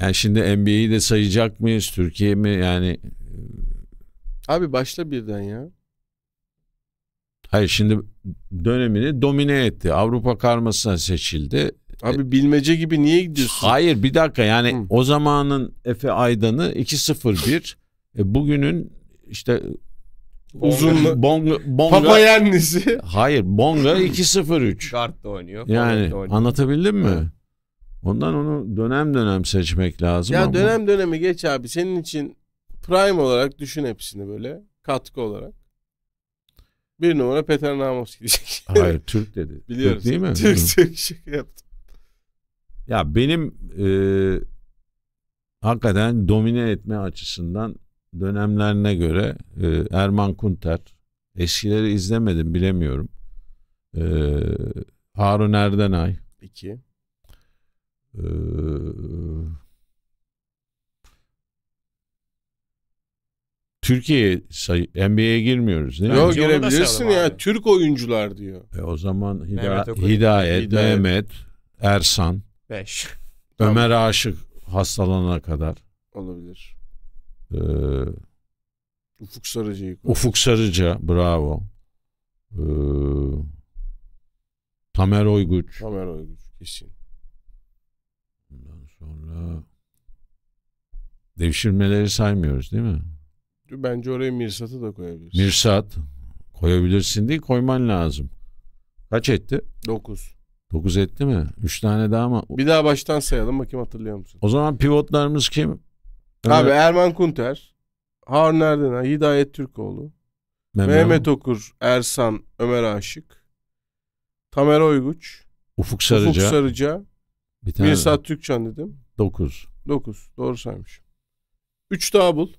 Yani şimdi NBA'yi de sayacak mıyız? Türkiye mi? Yani e, Abi başla birden ya. hayır şimdi dönemini domine etti. Avrupa karmasına seçildi. Abi bilmece gibi niye gidiyorsun? Hayır bir dakika yani Hı. o zamanın Efe Aydan'ı 2-0-1 e, bugünün işte uzun Bonga, Bonga Papayennisi. Hayır Bonga 2-0-3. Kart da oynuyor. Yani da oynuyor. anlatabildim mi? Ondan onu dönem dönem seçmek lazım. Ya ama... dönem dönemi geç abi. Senin için prime olarak düşün hepsini böyle katkı olarak. Bir numara Peter Namos gidecek. Hayır Türk dedi. Biliyoruz. Türk değil mi? Türk Türk şaka yaptım. Ya benim e, hakikaten domine etme açısından dönemlerine göre e, Erman Kunter eskileri izlemedim bilemiyorum. E, Harun Erdenay 2 e, Türkiye NBA'ye girmiyoruz değil mi? Yok girebilirsin ya. Abi. Türk oyuncular diyor. E o zaman Hida Hidayet, Hidayet, Mehmet, Ersan, 5. Ömer Aşık hastalanana kadar. Olabilir. Ee, Ufuk Sarıcı'yı. Ufuk Sarıca bravo. Ee, Tamer Oyguç. Tamer Oyguç kesin. Ondan sonra devşirmeleri saymıyoruz değil mi? Bence oraya Mirsat'ı da koyabilirsin. Mirsat koyabilirsin değil koyman lazım. Kaç etti? Dokuz. Dokuz etti mi? Üç tane daha mı? Bir daha baştan sayalım bakayım hatırlıyor musun? O zaman pivotlarımız kim? Ee, Abi Erman Kunter, Harun Erdener, Hidayet Türkoğlu, Mehmet, Mehmet Okur, Ersan, Ömer Aşık, Tamer Oyguç, Ufuk Sarıca, Ufuk Sarıca bir tane Mirsat Türkçen dedim. 9. 9. Doğru saymışım. 3 daha bul.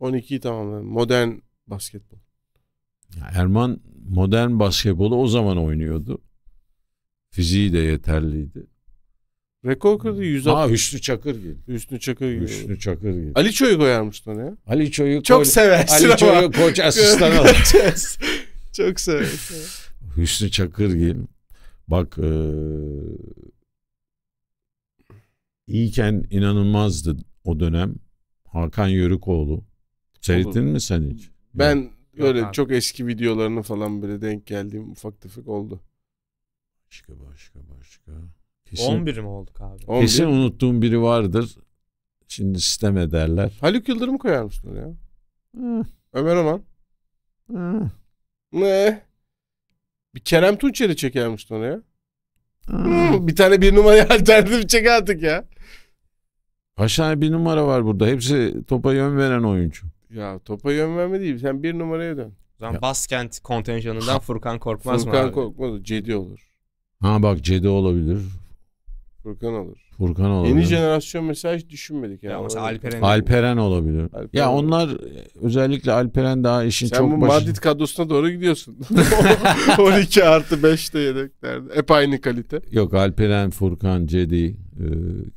12'yi tamamladım. Modern basketbol. Ya Erman modern basketbolu o zaman oynuyordu. Fiziği de yeterliydi. Rekor kırdı 160. Ha Hüsnü Çakırgil. Hüsnü Çakırgil. Hüsnü Çakırgil. Ali Ço'yu koyarmış lan ya. Ali Ço'yu Çok seversin Ali Ço'yu koç asistan alır. Çok seversin. Hüsnü Çakırgil. Bak e, iyiyken inanılmazdı o dönem. Hakan Yörükoğlu. Seyrettin mi sen hiç? Ben Yok. öyle Yok çok eski videolarını falan böyle denk geldiğim ufak tefek oldu. Başka başka başka. Kesin, 11 mi olduk abi? 11. Kesin unuttuğum biri vardır. Şimdi sistem ederler. Haluk Yıldırım'ı koyar mısın ya? Hı. Eh. Ömer Onan. Hı. Eh. Ne? Bir Kerem Tunçer'i çekermiştin oraya. Eh. Hmm, bir tane bir numara alternatif çek artık ya. Kaç bir numara var burada? Hepsi topa yön veren oyuncu. Ya topa yön verme değil. Sen bir numaraya dön. Lan ya. Baskent kontenjanından Furkan Korkmaz Furkan mı Furkan Korkmaz. Cedi olur. Ha bak Cedi olabilir. Furkan olur. Furkan olur. Yeni jenerasyon mesela hiç düşünmedik. Yani. Ya mesela Alperen. Alperen olabilir. Alperen ya olabilir. onlar özellikle Alperen daha işin Sen çok başı. Sen bu başı... Madrid kadrosuna doğru gidiyorsun. 12 artı de yedeklerde. Hep aynı kalite. Yok Alperen, Furkan, Cedi e,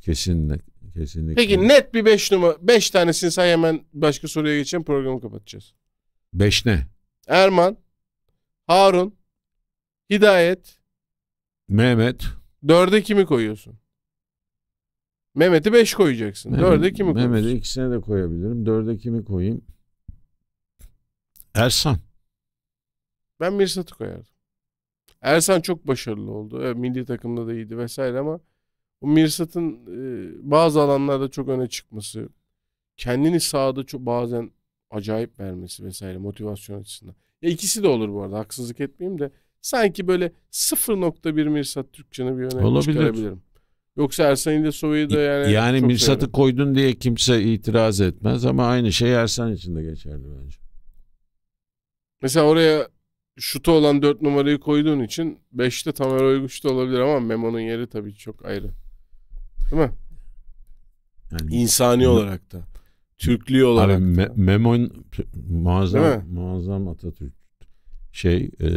kesinlikle. Kesinlikle. Peki net bir 5 numara 5 tanesini say hemen başka soruya geçelim. programı kapatacağız. 5 ne? Erman, Harun, Hidayet, Mehmet, Dörde kimi koyuyorsun? Mehmet'i beş koyacaksın. Mehmet, Dörde kimi koyuyorsun? Mehmet'i ikisine de koyabilirim. Dörde kimi koyayım? Ersan. Ben Mirsat'ı koyardım. Ersan çok başarılı oldu. Evet, milli takımda da iyiydi vesaire ama bu Mirsat'ın e, bazı alanlarda çok öne çıkması, kendini sahada çok bazen acayip vermesi vesaire motivasyon açısından. Ya ikisi de olur bu arada haksızlık etmeyeyim de sanki böyle 0.1 Mirsat Türkçen'e bir önem Olabilir. çıkarabilirim. Yoksa Ersan İldesoy'u da yani... Yani Mirsat'ı koydun diye kimse itiraz etmez ama aynı şey Ersan için de geçerli bence. Mesela oraya şutu olan 4 numarayı koyduğun için 5'te Tamer Oyguç da olabilir ama Memo'nun yeri tabii çok ayrı. Değil mi? Yani, İnsani yani, olarak da. Türklüğü olarak Abi, da. Me Memon muazzam, muazzam Atatürk şey. E...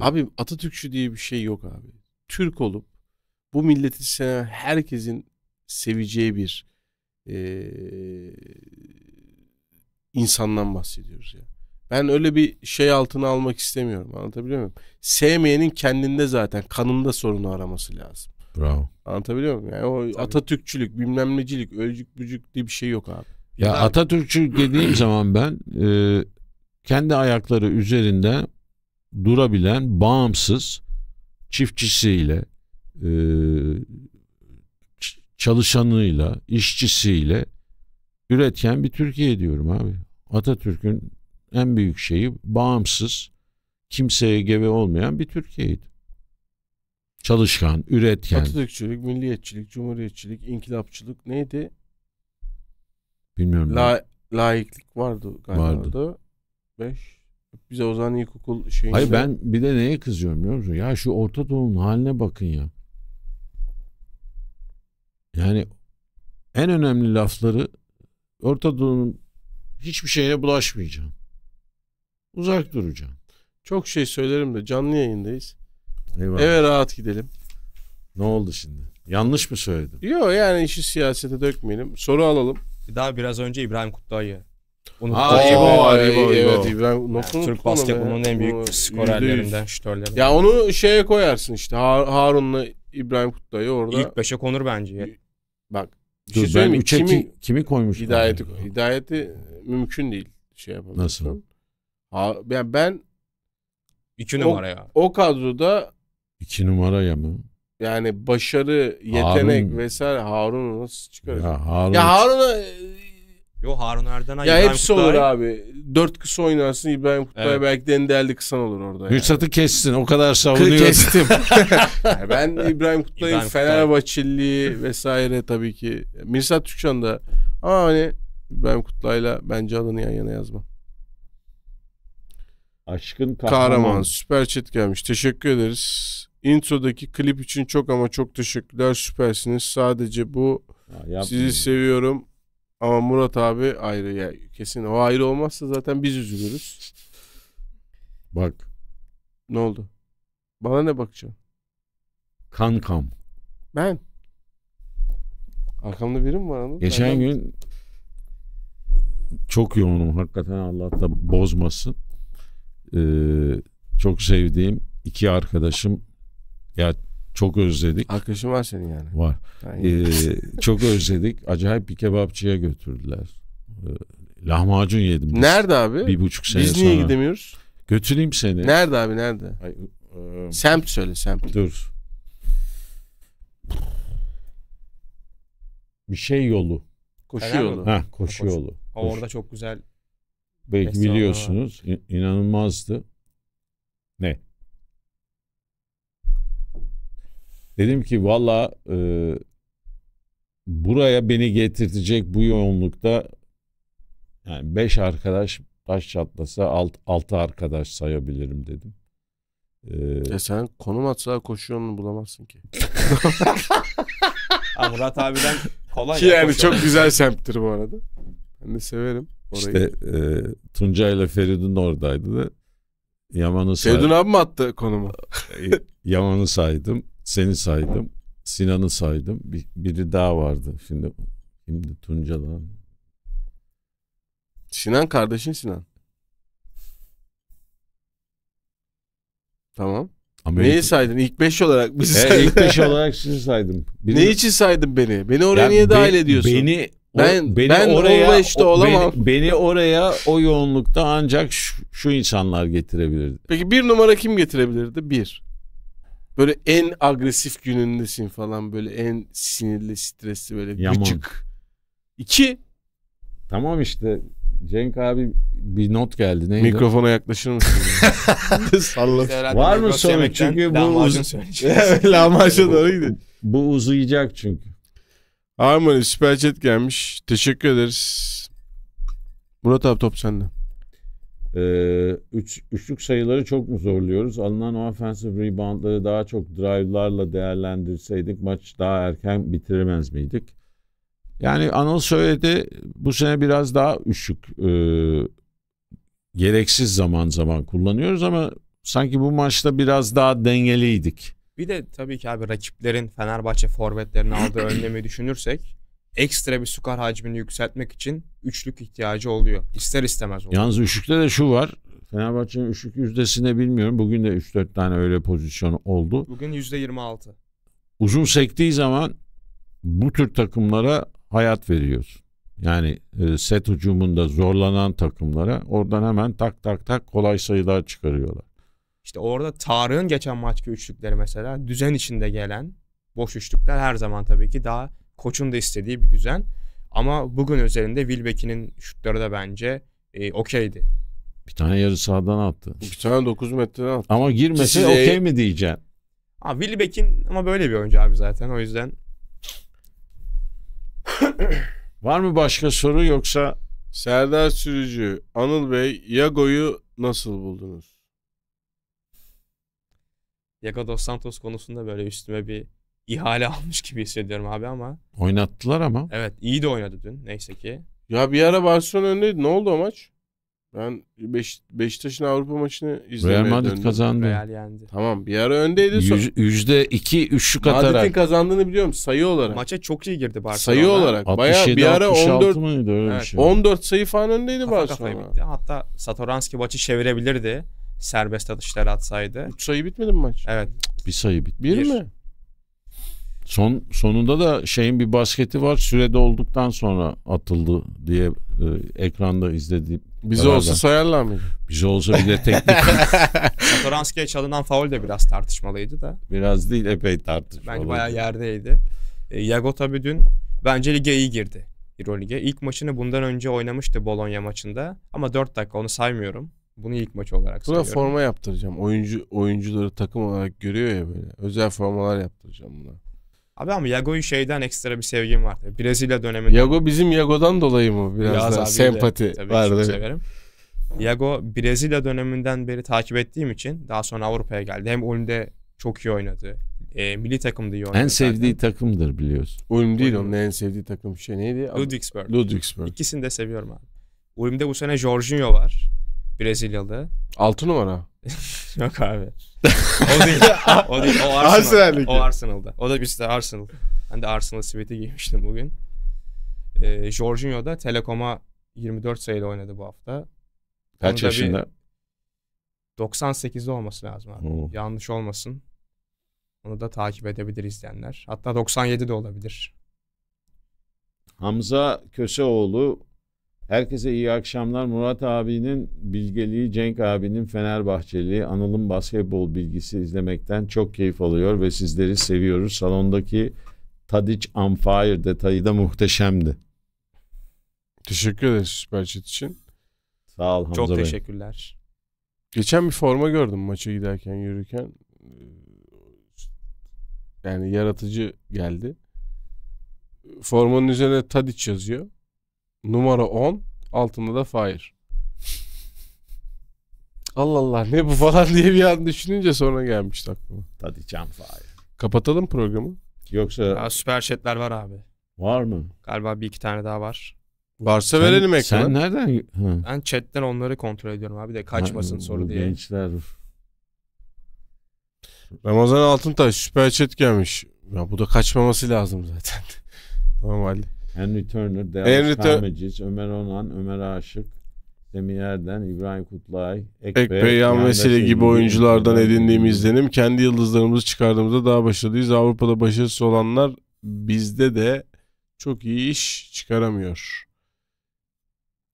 Abi Atatürkçü diye bir şey yok abi. Türk olup bu milleti seven herkesin seveceği bir e, insandan bahsediyoruz ya. Ben öyle bir şey altına almak istemiyorum. Anlatabiliyor muyum? Sevmeyenin kendinde zaten kanında sorunu araması lazım. Bravo. Anlatabiliyor muyum? Yani o Tabii. Atatürkçülük, bilmem necilik, ölcük bücük diye bir şey yok abi. Ya yani... Atatürkçü dediğim zaman ben e, kendi ayakları üzerinde durabilen bağımsız çiftçisiyle e, çalışanıyla işçisiyle üretken bir Türkiye diyorum abi. Atatürk'ün en büyük şeyi bağımsız kimseye gebe olmayan bir Türkiye'ydi. Çalışkan, üretken. Atatürkçülük, milliyetçilik, cumhuriyetçilik, inkılapçılık neydi? Bilmiyorum. La, laiklik vardı galiba. Vardı. Beş. Bize o Ozan İlkokul şeyinde... Hayır ben bir de neye kızıyorum biliyor musun? Ya şu Orta Doğu'nun haline bakın ya. Yani en önemli lafları Orta Doğu'nun hiçbir şeye bulaşmayacağım. Uzak duracağım. Çok şey söylerim de canlı yayındayız. Eyvallah. Eve rahat gidelim. Ne oldu şimdi? Yanlış mı söyledim? Yok yani işi siyasete dökmeyelim. Soru alalım. Daha biraz önce İbrahim Kutlu'yu Unuttum. Aa, Aa, İbo, İbo, İbo. Evet İbrahim. Yani, Türk basketbolunun en büyük skorerlerinden, şütörlerinden. Ya onu şeye koyarsın işte Harun'la İbrahim Kutlay'ı orada. İlk beşe konur bence. Bak bir Dur, şey söyleyeyim mi? Kimi, kimi, koymuş? Hidayeti, yani. hidayeti mümkün değil şey yapalım. Nasıl? Ha, yani ben iki numara ya. O kadroda iki numara ya mı? Yani başarı, yetenek Harun, vesaire Harun'u nasıl çıkarır? Ya, Harun, ya Harun'a Yo Harun Erdenay, Ya hepsi Kutluay. olur abi. Dört kısa oynarsın İbrahim Kutluay Evet. belki Dendelli kısan olur orada. Yani. kessin o kadar savunuyor. Kestim. ben İbrahim Kutluay'ın İbrahim Kutluay. vesaire tabii ki. Mirsat Türkçan da ama hani İbrahim Kutluay'la bence adını yan yana yazma. Aşkın kahraman. Kahraman süper chat gelmiş. Teşekkür ederiz. Introdaki klip için çok ama çok teşekkürler. Süpersiniz. Sadece bu Ha, sizi seviyorum. Ama Murat abi ayrı ya. Kesin o ayrı olmazsa zaten biz üzülürüz. Bak. Ne oldu? Bana ne bakacaksın? kam. Ben. Arkamda biri mi var anladın? Geçen Nereden? gün çok yoğunum hakikaten Allah da bozmasın. Ee, çok sevdiğim iki arkadaşım ya çok özledik. Arkadaşın var senin yani. Var. Ee, çok özledik. Acayip bir kebapçıya götürdüler. Ee, lahmacun yedim. Biz. Nerede abi? Bir buçuk sene Biz niye sonra. gidemiyoruz? Götüreyim seni. Nerede abi nerede? Ay, e, semt söyle semt. Dur. Bir şey yolu. Koşu yolu. Ha, koşu, koşu yolu. Ha, orada çok güzel. Belki biliyorsunuz. Var. İnanılmazdı. Ne? Dedim ki valla e, buraya beni getirtecek bu yoğunlukta yani beş arkadaş baş çatlasa alt, altı arkadaş sayabilirim dedim. Ee... E sen konum atsa koşuyonunu bulamazsın ki. ha, Murat abiden kolay. Ki yani koşuyor. çok güzel semttir bu arada. Ben de severim. Orayı. İşte e, Tunca ile Feridun oradaydı da Yaman'ı saydım. Feridun abi mi attı konumu? E, Yaman'ı saydım seni saydım. Sinan'ı saydım. Bir, biri daha vardı. Şimdi şimdi Tunca'dan. Sinan kardeşin Sinan. Tamam. Amerika. Neyi saydın? İlk beş olarak bizi saydın. ilk 5 olarak sizi saydım. Birini... Ne için saydın beni? Beni oraya yani niye be, dahil ediyorsun? Beni ben beni ben oraya işte olamam. Beni, beni oraya o yoğunlukta ancak şu, şu insanlar getirebilirdi. Peki bir numara kim getirebilirdi? Bir. Böyle en agresif günündesin falan böyle en sinirli, stresli böyle gıcık. İki. Tamam işte Cenk abi bir not geldi. Neydi? Mikrofona yaklaşır mısın? Var mı sonuç? Çünkü bu lahmacun Lahmacun doğru gidiyor. Bu uzayacak çünkü. Harmony süper chat gelmiş. Teşekkür ederiz. Murat abi top sende. Ee, üç, üçlük sayıları çok mu zorluyoruz? Alınan offensive reboundları daha çok drive'larla değerlendirseydik maç daha erken bitiremez miydik? Yani Anıl söyledi bu sene biraz daha üçlük e, gereksiz zaman zaman kullanıyoruz ama sanki bu maçta biraz daha dengeliydik. Bir de tabii ki abi rakiplerin Fenerbahçe forvetlerini aldığı önlemi düşünürsek ekstra bir sukar hacmini yükseltmek için üçlük ihtiyacı oluyor. İster istemez oluyor. Yalnız üçlükte de şu var. Fenerbahçe'nin üçlük yüzdesine bilmiyorum. Bugün de 3-4 tane öyle pozisyon oldu. Bugün %26. Uzun sektiği zaman bu tür takımlara hayat veriyorsun. Yani e, set hücumunda zorlanan takımlara oradan hemen tak tak tak kolay sayılar çıkarıyorlar. İşte orada Tarık'ın geçen maçki üçlükleri mesela düzen içinde gelen boş üçlükler her zaman tabii ki daha koçun da istediği bir düzen. Ama bugün özelinde Wilbeck'in şutları da bence e, okeydi. Bir tane yarı sahadan attı. Bir tane 9 metreden attı. Ama girmesi Size... okey mi diyeceğim? Abi Wilbeck'in ama böyle bir oyuncu abi zaten o yüzden. Var mı başka soru yoksa? Serdar Sürücü, Anıl Bey, Yago'yu nasıl buldunuz? Yago Dos Santos konusunda böyle üstüme bir ihale almış gibi hissediyorum abi ama. Oynattılar ama. Evet iyi de oynadı dün neyse ki. Ya bir ara Barcelona öndeydi. Ne oldu o maç? Ben Beş, Beşiktaş'ın Avrupa maçını izlemeye Real Madrid döndüm. kazandı. Real yendi. Tamam bir ara öndeydi. Son... Yüzde iki üçlük atarak. Madrid'in kazandığını biliyorum sayı olarak. Maça çok iyi girdi Barcelona. Sayı olarak. 67, bir ara 14, mıydı öyle evet. şey. 14 sayı falan öndeydi Kafa Barcelona. Bitti. Hatta Satoranski maçı çevirebilirdi. Serbest atışlar atsaydı. Üç sayı bitmedi mi maç? Evet. Bir sayı bitti. Bir, bir mi? Son sonunda da şeyin bir basketi var. Sürede olduktan sonra atıldı diye e, ekranda izlediğim. Bize olsa sayarlar mı? Bize olsa bir de teknik. Satoranski'ye çalınan faul de biraz tartışmalıydı da. Biraz değil epey tartışmalı. Bence bayağı yerdeydi. E, Yago tabii dün bence lige iyi girdi. Euroleague'e. İlk maçını bundan önce oynamıştı Bologna maçında. Ama 4 dakika onu saymıyorum. Bunu ilk maç olarak Buna sayıyorum. forma yaptıracağım. Oyuncu oyuncuları takım olarak görüyor ya böyle. Özel formalar yaptıracağım buna. Abi ama Yago'yu şeyden ekstra bir sevgim var. Brezilya döneminde. Yago bizim Yago'dan dolayı mı biraz, biraz daha sempati vardı. severim. Yago Brezilya döneminden beri takip ettiğim için daha sonra Avrupa'ya geldi. Hem Ulm'de çok iyi oynadı. E, milli takımda iyi oynadı. En zaten. sevdiği takımdır biliyorsun. Ulm değil onun en sevdiği takım şey neydi? Ludwigsburg. Ludwigsburg. İkisini de seviyorum abi. Ulm'de bu sene Jorginho var. Brezilyalı. 6 numara. Yok abi. O değil. o değil. O Arsenal. O Arsenal'da. O da biz de Arsenal. Ben de Arsenal sweat'i giymiştim bugün. Ee, Jorginho da Telekom'a 24 sayılı oynadı bu hafta. Kaç Onu yaşında? 98'de olması lazım abi. Oo. Yanlış olmasın. Onu da takip edebilir izleyenler. Hatta 97 de olabilir. Hamza Köseoğlu Herkese iyi akşamlar. Murat abinin bilgeliği, Cenk abinin Fenerbahçeliği, Anıl'ın basketbol bilgisi izlemekten çok keyif alıyor ve sizleri seviyoruz. Salondaki Tadic on fire detayı da muhteşemdi. Teşekkür ederiz süper için. Sağ ol Hamza Çok Bey. teşekkürler. Geçen bir forma gördüm maça giderken yürürken. Ee, yani yaratıcı geldi. Formanın üzerine Tadic yazıyor. Numara 10. Altında da Fahir. Allah Allah ne bu falan diye bir an düşününce sonra gelmiş aklıma. Hadi can Fahir. Kapatalım programı. Yoksa Daha süper chatler var abi. var mı? Galiba bir iki tane daha var. Varsa verelim ekrana. Sen nereden? Ha. Ben chatten onları kontrol ediyorum abi de kaçmasın Ha, soru diye. Gençler. Ramazan Altıntaş süper chat gelmiş. Ya bu da kaçmaması lazım zaten. Normal. Henry Turner, Dallas Kahmecic, Ömer Onan, Ömer Aşık, Semih Erden, İbrahim Kutlay, Ekpe, Ekpe Yan Vesile gibi oyunculardan edindiğim izlenim kendi yıldızlarımızı çıkardığımızda daha başarılıyız. Avrupa'da başarısız olanlar bizde de çok iyi iş çıkaramıyor.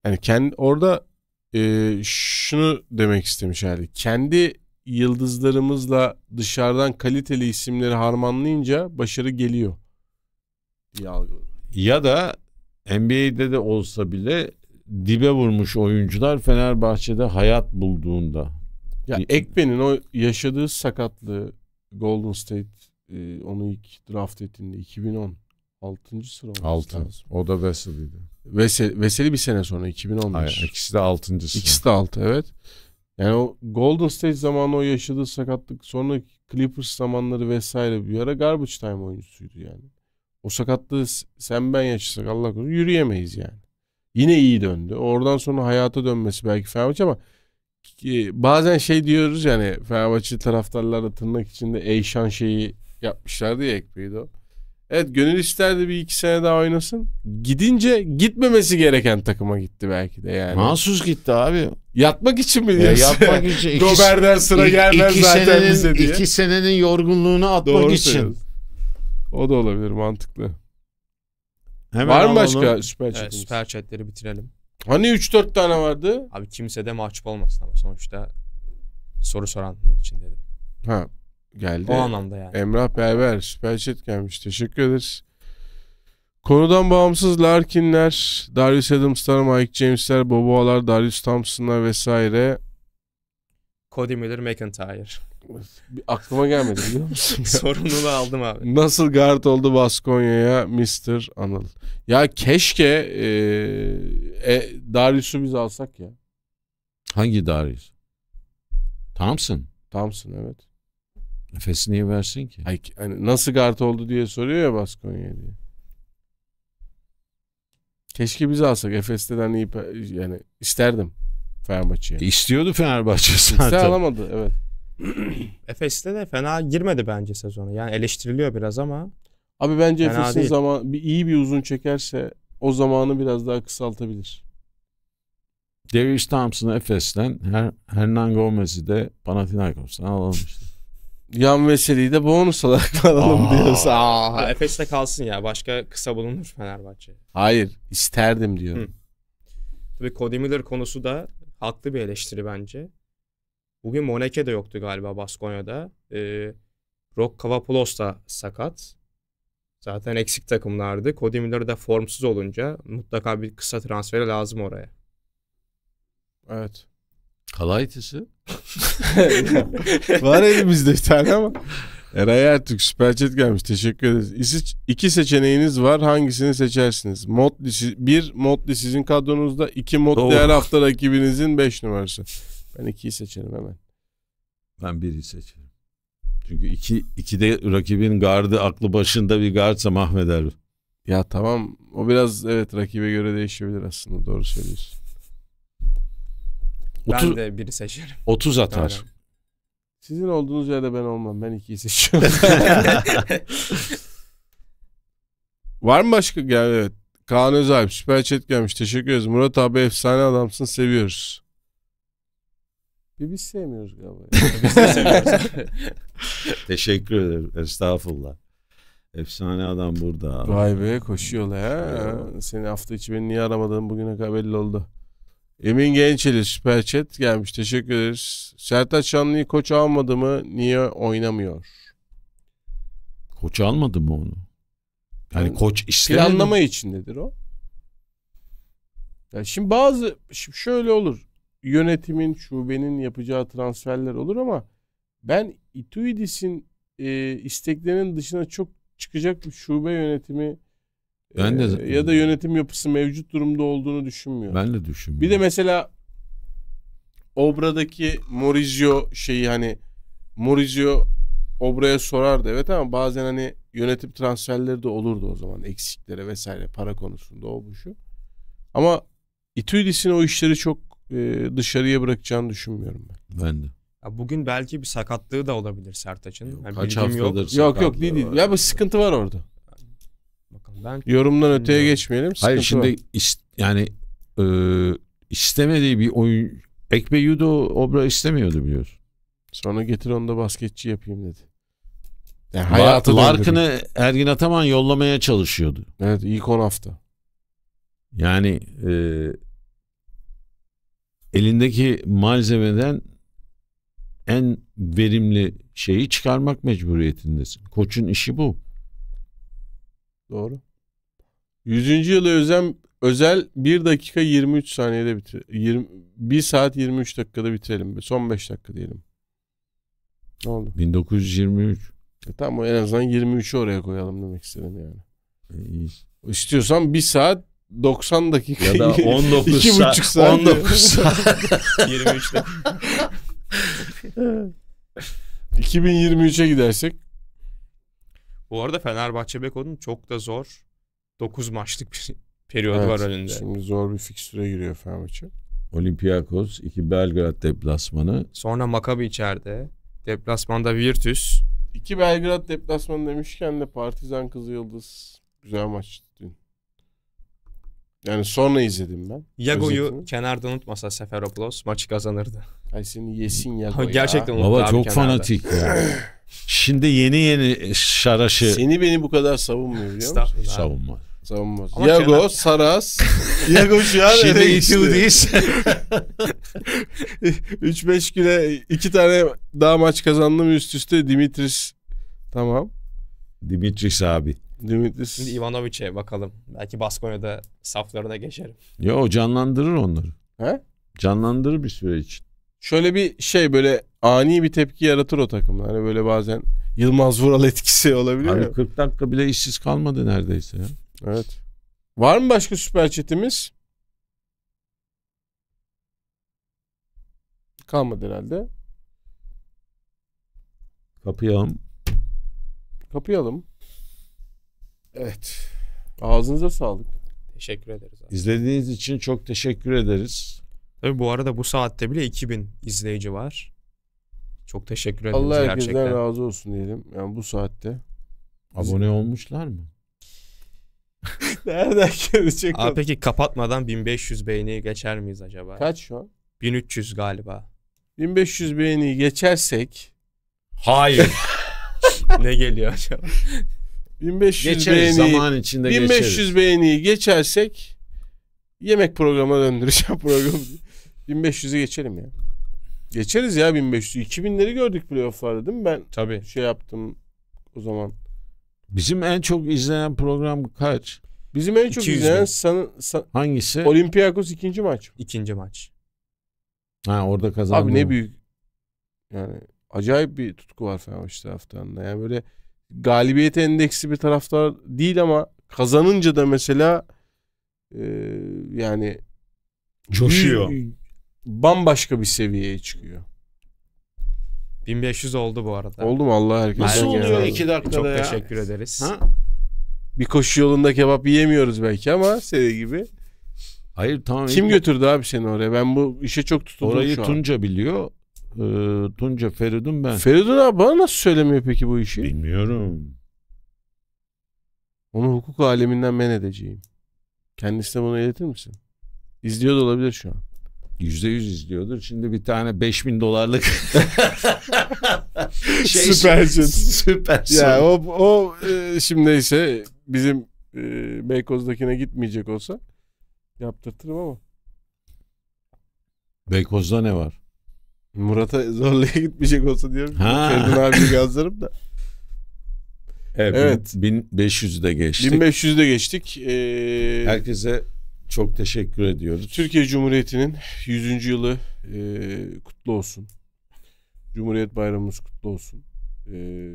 Yani kendi orada e, şunu demek istemiş herhalde. Kendi yıldızlarımızla dışarıdan kaliteli isimleri harmanlayınca başarı geliyor diye algıladım ya da NBA'de de olsa bile dibe vurmuş oyuncular Fenerbahçe'de hayat bulduğunda. Ya Ekben'in o yaşadığı sakatlığı Golden State e, onu ilk draft ettiğinde 2010 6. sıra 6. Lazım. O da Veseli'ydi. Veseli, Veseli bir sene sonra 2015. Hayır, ikisi de 6. Sıra. İkisi de 6 evet. Yani o Golden State zamanı o yaşadığı sakatlık sonra Clippers zamanları vesaire bir ara garbage time oyuncusuydu yani. O sakatlığı sen ben yaşasak Allah korusun yürüyemeyiz yani. Yine iyi döndü. Oradan sonra hayata dönmesi belki Fenerbahçe ama bazen şey diyoruz yani Fenerbahçe taraftarları tırnak içinde Eyşan şeyi yapmışlardı ya ekmeği o. Evet gönül isterdi bir iki sene daha oynasın. Gidince gitmemesi gereken takıma gitti belki de yani. Mahsus gitti abi. Yatmak için mi diyorsun? Ya yatmak için. Gober'den sıra gelmez iki zaten senenin, bize diye. İki senenin yorgunluğunu atmak Doğru için. O da olabilir mantıklı. Hemen Var mı alalım. başka süper chatimiz? Evet, süper chatleri bitirelim. Hani 3-4 tane vardı? Abi kimse de mahcup olmasın ama sonuçta soru soranlar için dedim. Ha geldi. O anlamda yani. Emrah Berber süper chat gelmiş. Teşekkür ederiz. Konudan bağımsız Larkinler, Darius Adams'lar, Mike James'ler, Boboalar, Darius Thompson'lar vesaire. Cody Miller, McIntyre aklıma gelmedi biliyor musun? Sorumluluğu aldım abi. Nasıl guard oldu Baskonya'ya Mr. Anıl? Ya keşke e, e, Darius'u biz alsak ya. Hangi Darius? Thompson. Thompson evet. Nefesini iyi versin ki. Ay, hani nasıl guard oldu diye soruyor ya Baskonya diye. Keşke biz alsak. Efes'ten hani iyi yani isterdim Fenerbahçe'ye. E, istiyordu Fenerbahçe zaten. İste alamadı evet. Efes'te de fena girmedi bence sezonu. Yani eleştiriliyor biraz ama. Abi bence fena Efes'in zaman bir iyi bir uzun çekerse o zamanı biraz daha kısaltabilir. Darius Thompson'ı Efes'ten, Her Hernan Gomez'i de Panathinaikos'tan alalım işte. Yan meseleyi de bonus olarak alalım Aa. diyoruz. Aa. Ha, Efes'te kalsın ya. Başka kısa bulunur Fenerbahçe. Hayır. isterdim diyorum. Hı. Tabii Cody Miller konusu da haklı bir eleştiri bence. Bugün Moneke de yoktu galiba Baskonya'da. Ee, Rock Kavapulos da sakat. Zaten eksik takımlardı. Cody Miller de formsuz olunca mutlaka bir kısa transferi lazım oraya. Evet. Kalaitis'i. Var elimizde bir tane ama. Eray Ertürk süper chat gelmiş. Teşekkür ederiz. İki seçeneğiniz var. Hangisini seçersiniz? Modli, bir Modli sizin kadronuzda. iki Modli her hafta rakibinizin beş numarası. Ben ikiyi seçerim hemen. Ben biri seçerim. Çünkü iki, iki de rakibin gardı aklı başında bir gardsa mahveder. Ya tamam o biraz evet rakibe göre değişebilir aslında doğru söylüyorsun. Ben 30, de biri seçerim. 30 atar. Aynen. Sizin olduğunuz yerde ben olmam. Ben ikiyi seçiyorum. Var mı başka? Yani evet. Kaan Özalp süper chat gelmiş. Teşekkür ederiz. Murat abi efsane adamsın. Seviyoruz. Bir biz sevmiyoruz galiba. biz de sevmiyoruz. Teşekkür ederim. Estağfurullah. Efsane adam burada. Vay be koşuyorlar ya. Seni hafta içi beni niye aramadın bugüne kadar belli oldu. Emin Gençeli süper chat gelmiş. Teşekkür ederiz. Sertaç Şanlı'yı koç almadı mı? Niye oynamıyor? Koç almadı mı onu? Yani, yani koç istemedi Planlama mi? içindedir o. Yani şimdi bazı şimdi şöyle olur yönetimin, şubenin yapacağı transferler olur ama ben Ituidis'in e, isteklerinin dışına çok çıkacak bir şube yönetimi e, ben de, e, ya da yönetim yapısı mevcut durumda olduğunu düşünmüyorum. Ben de düşünmüyorum. Bir de mesela Obra'daki Morizio şeyi hani Morizio Obra'ya sorardı evet ama bazen hani yönetim transferleri de olurdu o zaman eksiklere vesaire para konusunda o bu şu. Ama Itudis'in o işleri çok e, dışarıya bırakacağını düşünmüyorum ben. Ben de. Ya bugün belki bir sakatlığı da olabilir Sertaç'ın. yani kaç haftadır yok. Yok yok değil değil. Ya bir sıkıntı var orada. Bakalım ben Yorumdan bilmiyorum. öteye geçmeyelim. Sıkıntı Hayır şimdi var. Iş, yani e, istemediği bir oyun Ekbe Yudo Obra istemiyordu biliyorsun. Sonra getir onu da basketçi yapayım dedi. Yani hayatı Larkin'e Ergin Ataman yollamaya çalışıyordu. Evet ilk 10 hafta. Yani e, elindeki malzemeden en verimli şeyi çıkarmak mecburiyetindesin. Koçun işi bu. Doğru. 100. yıla özel, özel 1 dakika 23 saniyede bitir 20, 1 saat 23 dakikada bitirelim. Son 5 dakika diyelim. Ne oldu? 1923. E tamam en azından 23'ü oraya koyalım demek istedim yani. E, İyi. İstiyorsan 1 saat 90 dakika. Ya da 19 saat. 2,5 saat. 19 saat. 2023'e gidersek. Bu arada Fenerbahçe Beko'nun çok da zor 9 maçlık bir periyodu evet, var önünde. Şimdi zor bir fikstüre giriyor Fenerbahçe. Olympiakos, iki Belgrad deplasmanı. Sonra Makabi içeride. Deplasmanda Virtus. İki Belgrad deplasmanı demişken de Partizan Kızılyıldız güzel maçtı. Yani sonra izledim ben. Yago'yu kenarda unutmasa Seferopoulos maçı kazanırdı. Ay seni yesin Yago Gerçekten unuttu Baba abi çok kenarda. fanatik ya. Şimdi yeni yeni şaraşı. Seni beni bu kadar savunmuyor biliyor musun? Savunma. Savunmaz. Yago, kenar... Saras. Yago şu an Şimdi eve gitti. 3-5 güne iki tane daha maç kazandım üst üste. Dimitris. Tamam. Dimitris abi. Dimitris. Şimdi Ivanovic'e bakalım. Belki Baskonya'da saflarına geçerim. Yo canlandırır onları. He? Canlandırır bir süre için. Şöyle bir şey böyle ani bir tepki yaratır o takım. Hani böyle bazen Yılmaz Vural etkisi olabiliyor. Abi 40 dakika bile işsiz kalmadı neredeyse ya. Evet. Var mı başka süper chatimiz? Kalmadı herhalde. Kapıyalım. Kapıyalım. Evet. Ağzınıza sağlık. Teşekkür ederiz. Abi. İzlediğiniz için çok teşekkür ederiz. Tabii bu arada bu saatte bile 2000 izleyici var. Çok teşekkür ederiz Allah herkesten razı olsun diyelim. Yani bu saatte. Abone olmuşlar mı? Nereden gelecek? Abi peki kapatmadan 1500 beğeni geçer miyiz acaba? Kaç şu an? 1300 galiba. 1500 beğeni geçersek Hayır. ne geliyor acaba? 1500 Geçeriz beğeni, zaman içinde 1500 geçeriz. beğeniyi geçersek yemek programına döndüreceğim programı. 1500'ü geçelim ya. Geçeriz ya 1500'ü. 2000'leri gördük playoff'larda değil mi? Ben Tabii. şey yaptım o zaman. Bizim en çok izlenen program kaç? Bizim en çok izlenen san, san, hangisi? Olympiakos ikinci maç. İkinci maç. Ha orada kazandı. Abi ne büyük. Yani acayip bir tutku var Fenerbahçe taraftarında. Yani böyle galibiyet endeksi bir taraftar değil ama kazanınca da mesela e, yani coşuyor. Bir, bambaşka bir seviyeye çıkıyor. 1500 oldu bu arada. Oldu mu Allah herkese? Nasıl oluyor iki dakikada Çok ya? teşekkür ederiz. Ha? Bir koşu yolunda kebap yiyemiyoruz belki ama seri gibi. Hayır tamam. Kim götürdü abi seni oraya? Ben bu işe çok tutuldum Orayı şu an. Tunca biliyor e, Tunca, Feridun ben. Feridun abi bana nasıl söylemiyor peki bu işi? Bilmiyorum. Onu hukuk aleminden men edeceğim. Kendisine bunu iletir misin? İzliyor da olabilir şu an. Yüzde yüz izliyordur. Şimdi bir tane 5000 dolarlık şey, süpersin. Süpersin. Ya o, o e, şimdi ise bizim e, Beykoz'dakine gitmeyecek olsa yaptırtırım ama. Beykoz'da ne var? Murat'a zorlaya gitmeyecek olsa diyorum. Ha. Ferdin abiyi gazlarım da. Evet. evet. 1500'de geçtik. 1500'de geçtik. Ee, Herkese çok teşekkür ediyoruz. Türkiye Cumhuriyeti'nin 100. yılı e, kutlu olsun. Cumhuriyet Bayramımız kutlu olsun. E,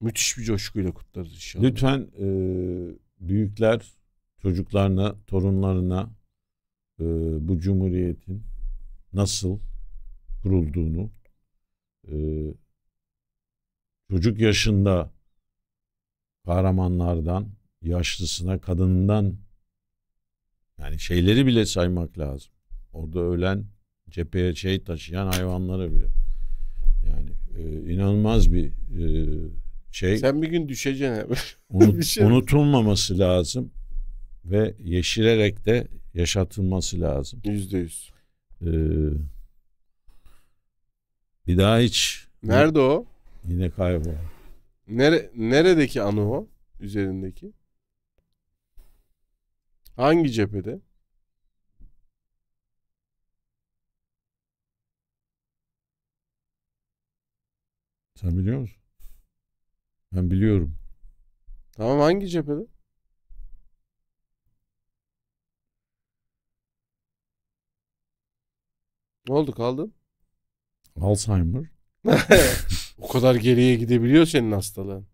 müthiş bir coşkuyla kutlarız inşallah. Lütfen e, büyükler çocuklarına, torunlarına e, bu cumhuriyetin nasıl kurulduğunu, e, çocuk yaşında kahramanlardan, yaşlısına, kadından yani şeyleri bile saymak lazım. Orada ölen cepheye şey taşıyan hayvanları bile. Yani e, inanılmaz bir e, şey. Sen bir gün düşeceksin abi. Unut, şey Unutulmaması lazım ve yeşirerek de yaşatılması lazım. Yüzde yüz. Ee, bir daha hiç. Nerede o? Yine kaybol. Nere, neredeki anı o? Üzerindeki? Hangi cephede? Sen biliyor musun? Ben biliyorum. Tamam hangi cephede? Ne oldu kaldın? Alzheimer. o kadar geriye gidebiliyor senin hastalığın.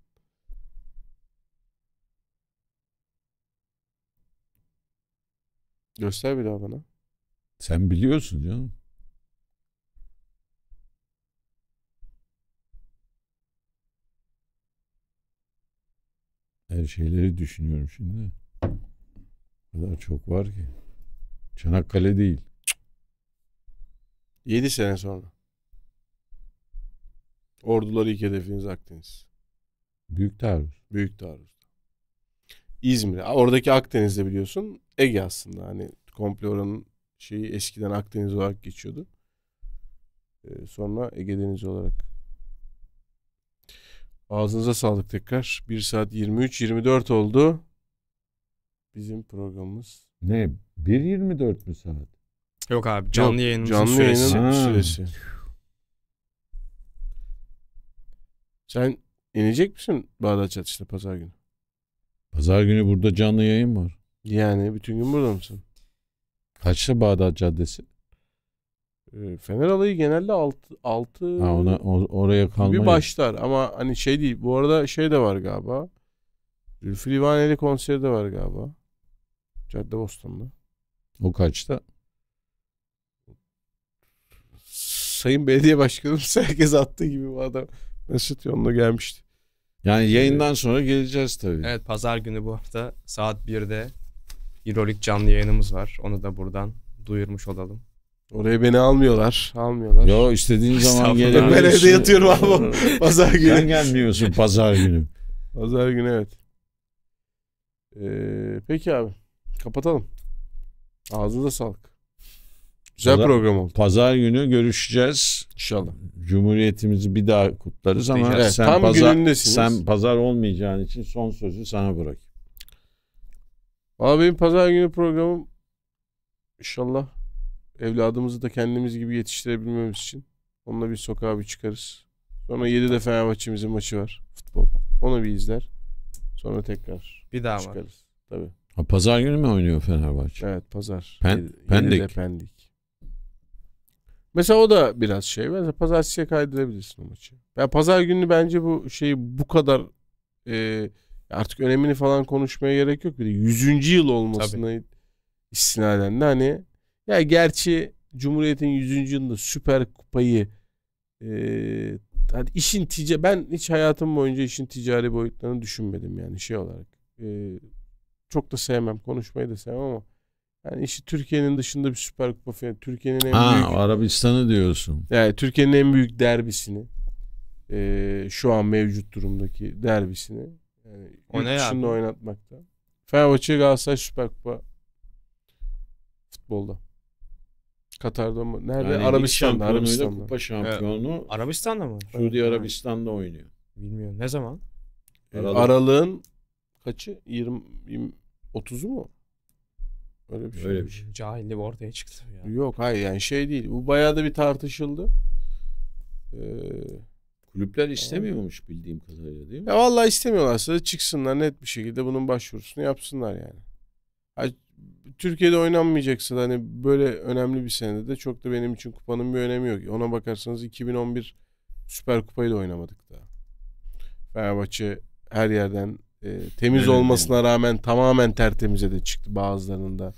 Göster bir daha bana. Sen biliyorsun canım. Her şeyleri düşünüyorum şimdi. O kadar çok var ki. Çanakkale değil. 7 sene sonra. Orduları ilk hedefiniz Akdeniz. Büyük taarruz. Büyük taarruz. İzmir. Oradaki Akdeniz'de biliyorsun Ege aslında. Hani komple oranın şeyi eskiden Akdeniz olarak geçiyordu. Ee, sonra Ege Denizi olarak. Ağzınıza sağlık tekrar. 1 saat 23-24 oldu. Bizim programımız. Ne? 1.24 mü saat? Yok abi canlı Yok, yayının canlı süresi. süresi. Sen inecek misin Bağdat Çatış'ta pazar günü? Pazar günü burada canlı yayın var. Yani bütün gün burada mısın? Kaçta Bağdat Caddesi? Ee, Fener alayı genelde 6 altı Ha, ona, oraya kalmayın. bir başlar ama hani şey değil. Bu arada şey de var galiba. Zülfü Livaneli konseri de var galiba. Cadde Bostan'da. O kaçta? Sayın Belediye Başkanımız herkes attığı gibi bu adam Mesut yoluna gelmişti. Yani ee, yayından sonra geleceğiz tabii. Evet pazar günü bu hafta saat 1'de İrolik canlı yayınımız var. Onu da buradan duyurmuş olalım. Oraya beni almıyorlar. Almıyorlar. Yo istediğin zaman gelebilirsin. Ben evde yatıyorum abi. pazar günü. Sen gelmiyorsun pazar günü. pazar günü evet. Ee, peki abi. Kapatalım. Ağzınıza sağlık. Güzel Pazar, program oldu. Pazar günü görüşeceğiz. İnşallah. Cumhuriyetimizi bir daha kutlarız ama evet, sen tam pazar sen pazar olmayacağın için son sözü sana bırak. Abi pazar günü programım inşallah evladımızı da kendimiz gibi yetiştirebilmemiz için onunla bir sokağa bir çıkarız. Sonra 7'de Fenerbahçe'mizin maçı var futbol. Onu bir izler. Sonra tekrar bir daha çıkarız. Var. Tabii. Ha, pazar günü mü oynuyor Fenerbahçe? Evet pazar. Pen, Pendik. Pendik. Mesela o da biraz şey. Mesela pazartesiye kaydırabilirsin o maçı. Ya pazar günü bence bu şeyi bu kadar e, artık önemini falan konuşmaya gerek yok. Bir de 100. yıl olmasına istinaden de hani ya gerçi Cumhuriyet'in 100. yılında Süper Kupayı e, hadi işin ticari ben hiç hayatım boyunca işin ticari boyutlarını düşünmedim yani şey olarak. E, çok da sevmem konuşmayı da sevmem ama yani işi Türkiye'nin dışında bir Süper Kupa falan. Türkiye'nin en ha, büyük... Arabistan'ı diyorsun. Yani Türkiye'nin en büyük derbisini. E, şu an mevcut durumdaki derbisini. Yani o ne dışında abi? oynatmakta. Fenerbahçe Galatasaray Süper Kupa futbolda. Katar'da mı? Nerede? Yani Arabistan'da. Arabistan'da. Kupa şampiyonu. Ee, Arabistan'da mı? Suudi Arabistan'da oynuyor. Bilmiyorum. Ne zaman? E, Aralık. Aralığın kaçı? 20, 20 30'u mu? Öyle bir şey. Öyle bir şey. şey. Cahillik ortaya çıktı. Ya. Yok hayır yani şey değil. Bu bayağı da bir tartışıldı. Ee, Kulüpler istemiyormuş bildiğim kadarıyla değil mi? Ya vallahi istemiyorlarsa da çıksınlar net bir şekilde bunun başvurusunu yapsınlar yani. Türkiye'de oynanmayacaksa da hani böyle önemli bir senede de çok da benim için kupanın bir önemi yok. Ona bakarsanız 2011 Süper Kupayı da oynamadık daha. Fenerbahçe her yerden e, temiz Öyle olmasına yani. rağmen tamamen tertemize de çıktı bazılarının da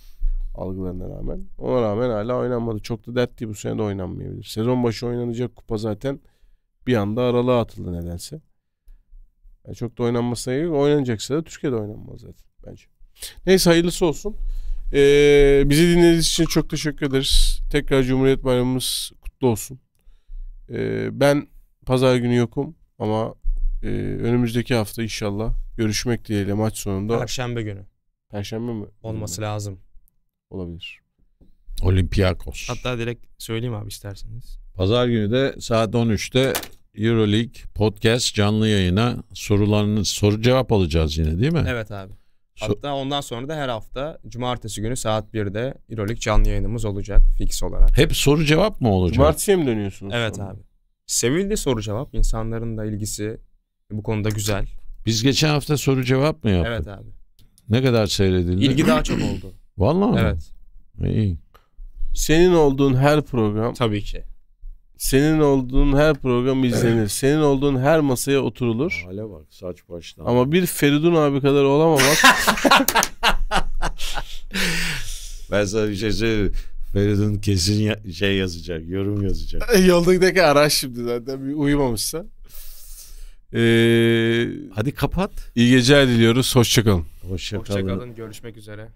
algılarına rağmen. Ona rağmen hala oynanmadı. Çok da dert değil bu sene de oynanmayabilir. Sezon başı oynanacak kupa zaten bir anda aralığa atıldı nedense. Yani e, çok da oynanmasına gerek Oynanacaksa da Türkiye'de oynanmaz zaten bence. Neyse hayırlısı olsun. Ee, bizi dinlediğiniz için çok teşekkür ederiz. Tekrar Cumhuriyet Bayramımız kutlu olsun. Ee, ben pazar günü yokum ama e, önümüzdeki hafta inşallah Görüşmek dileğiyle maç sonunda. Perşembe günü. Perşembe mi? Olması Bilmiyorum. lazım. Olabilir. Olympiakos. Hatta direkt söyleyeyim abi isterseniz. Pazar günü de saat 13'te Euroleague podcast canlı yayına sorularınız soru cevap alacağız yine değil mi? Evet abi. Hatta ondan sonra da her hafta cumartesi günü saat 1'de Euroleague canlı yayınımız olacak fix olarak. Hep soru cevap mı olacak? Cumartesiye mi dönüyorsunuz? Evet sonra? abi. Sevildi soru cevap. İnsanların da ilgisi bu konuda güzel. Biz geçen hafta soru cevap mı yaptık? Evet abi. Ne kadar seyredildi? İlgi daha çok oldu. Vallahi Evet. İyi. Senin olduğun her program, Tabii ki. senin olduğun her program izlenir. Senin olduğun her masaya oturulur. Hale bak saç baştan. Ama bir Feridun abi kadar olamamak Ben sana bir şey söyleyeyim. Feridun kesin ya- şey yazacak, yorum yazacak. Yoldaki araç şimdi zaten bir uyumamışsa. Ee, Hadi kapat. İyi geceler diliyoruz. Hoşçakalın. Hoşçakalın. Hoşçakalın. Görüşmek üzere.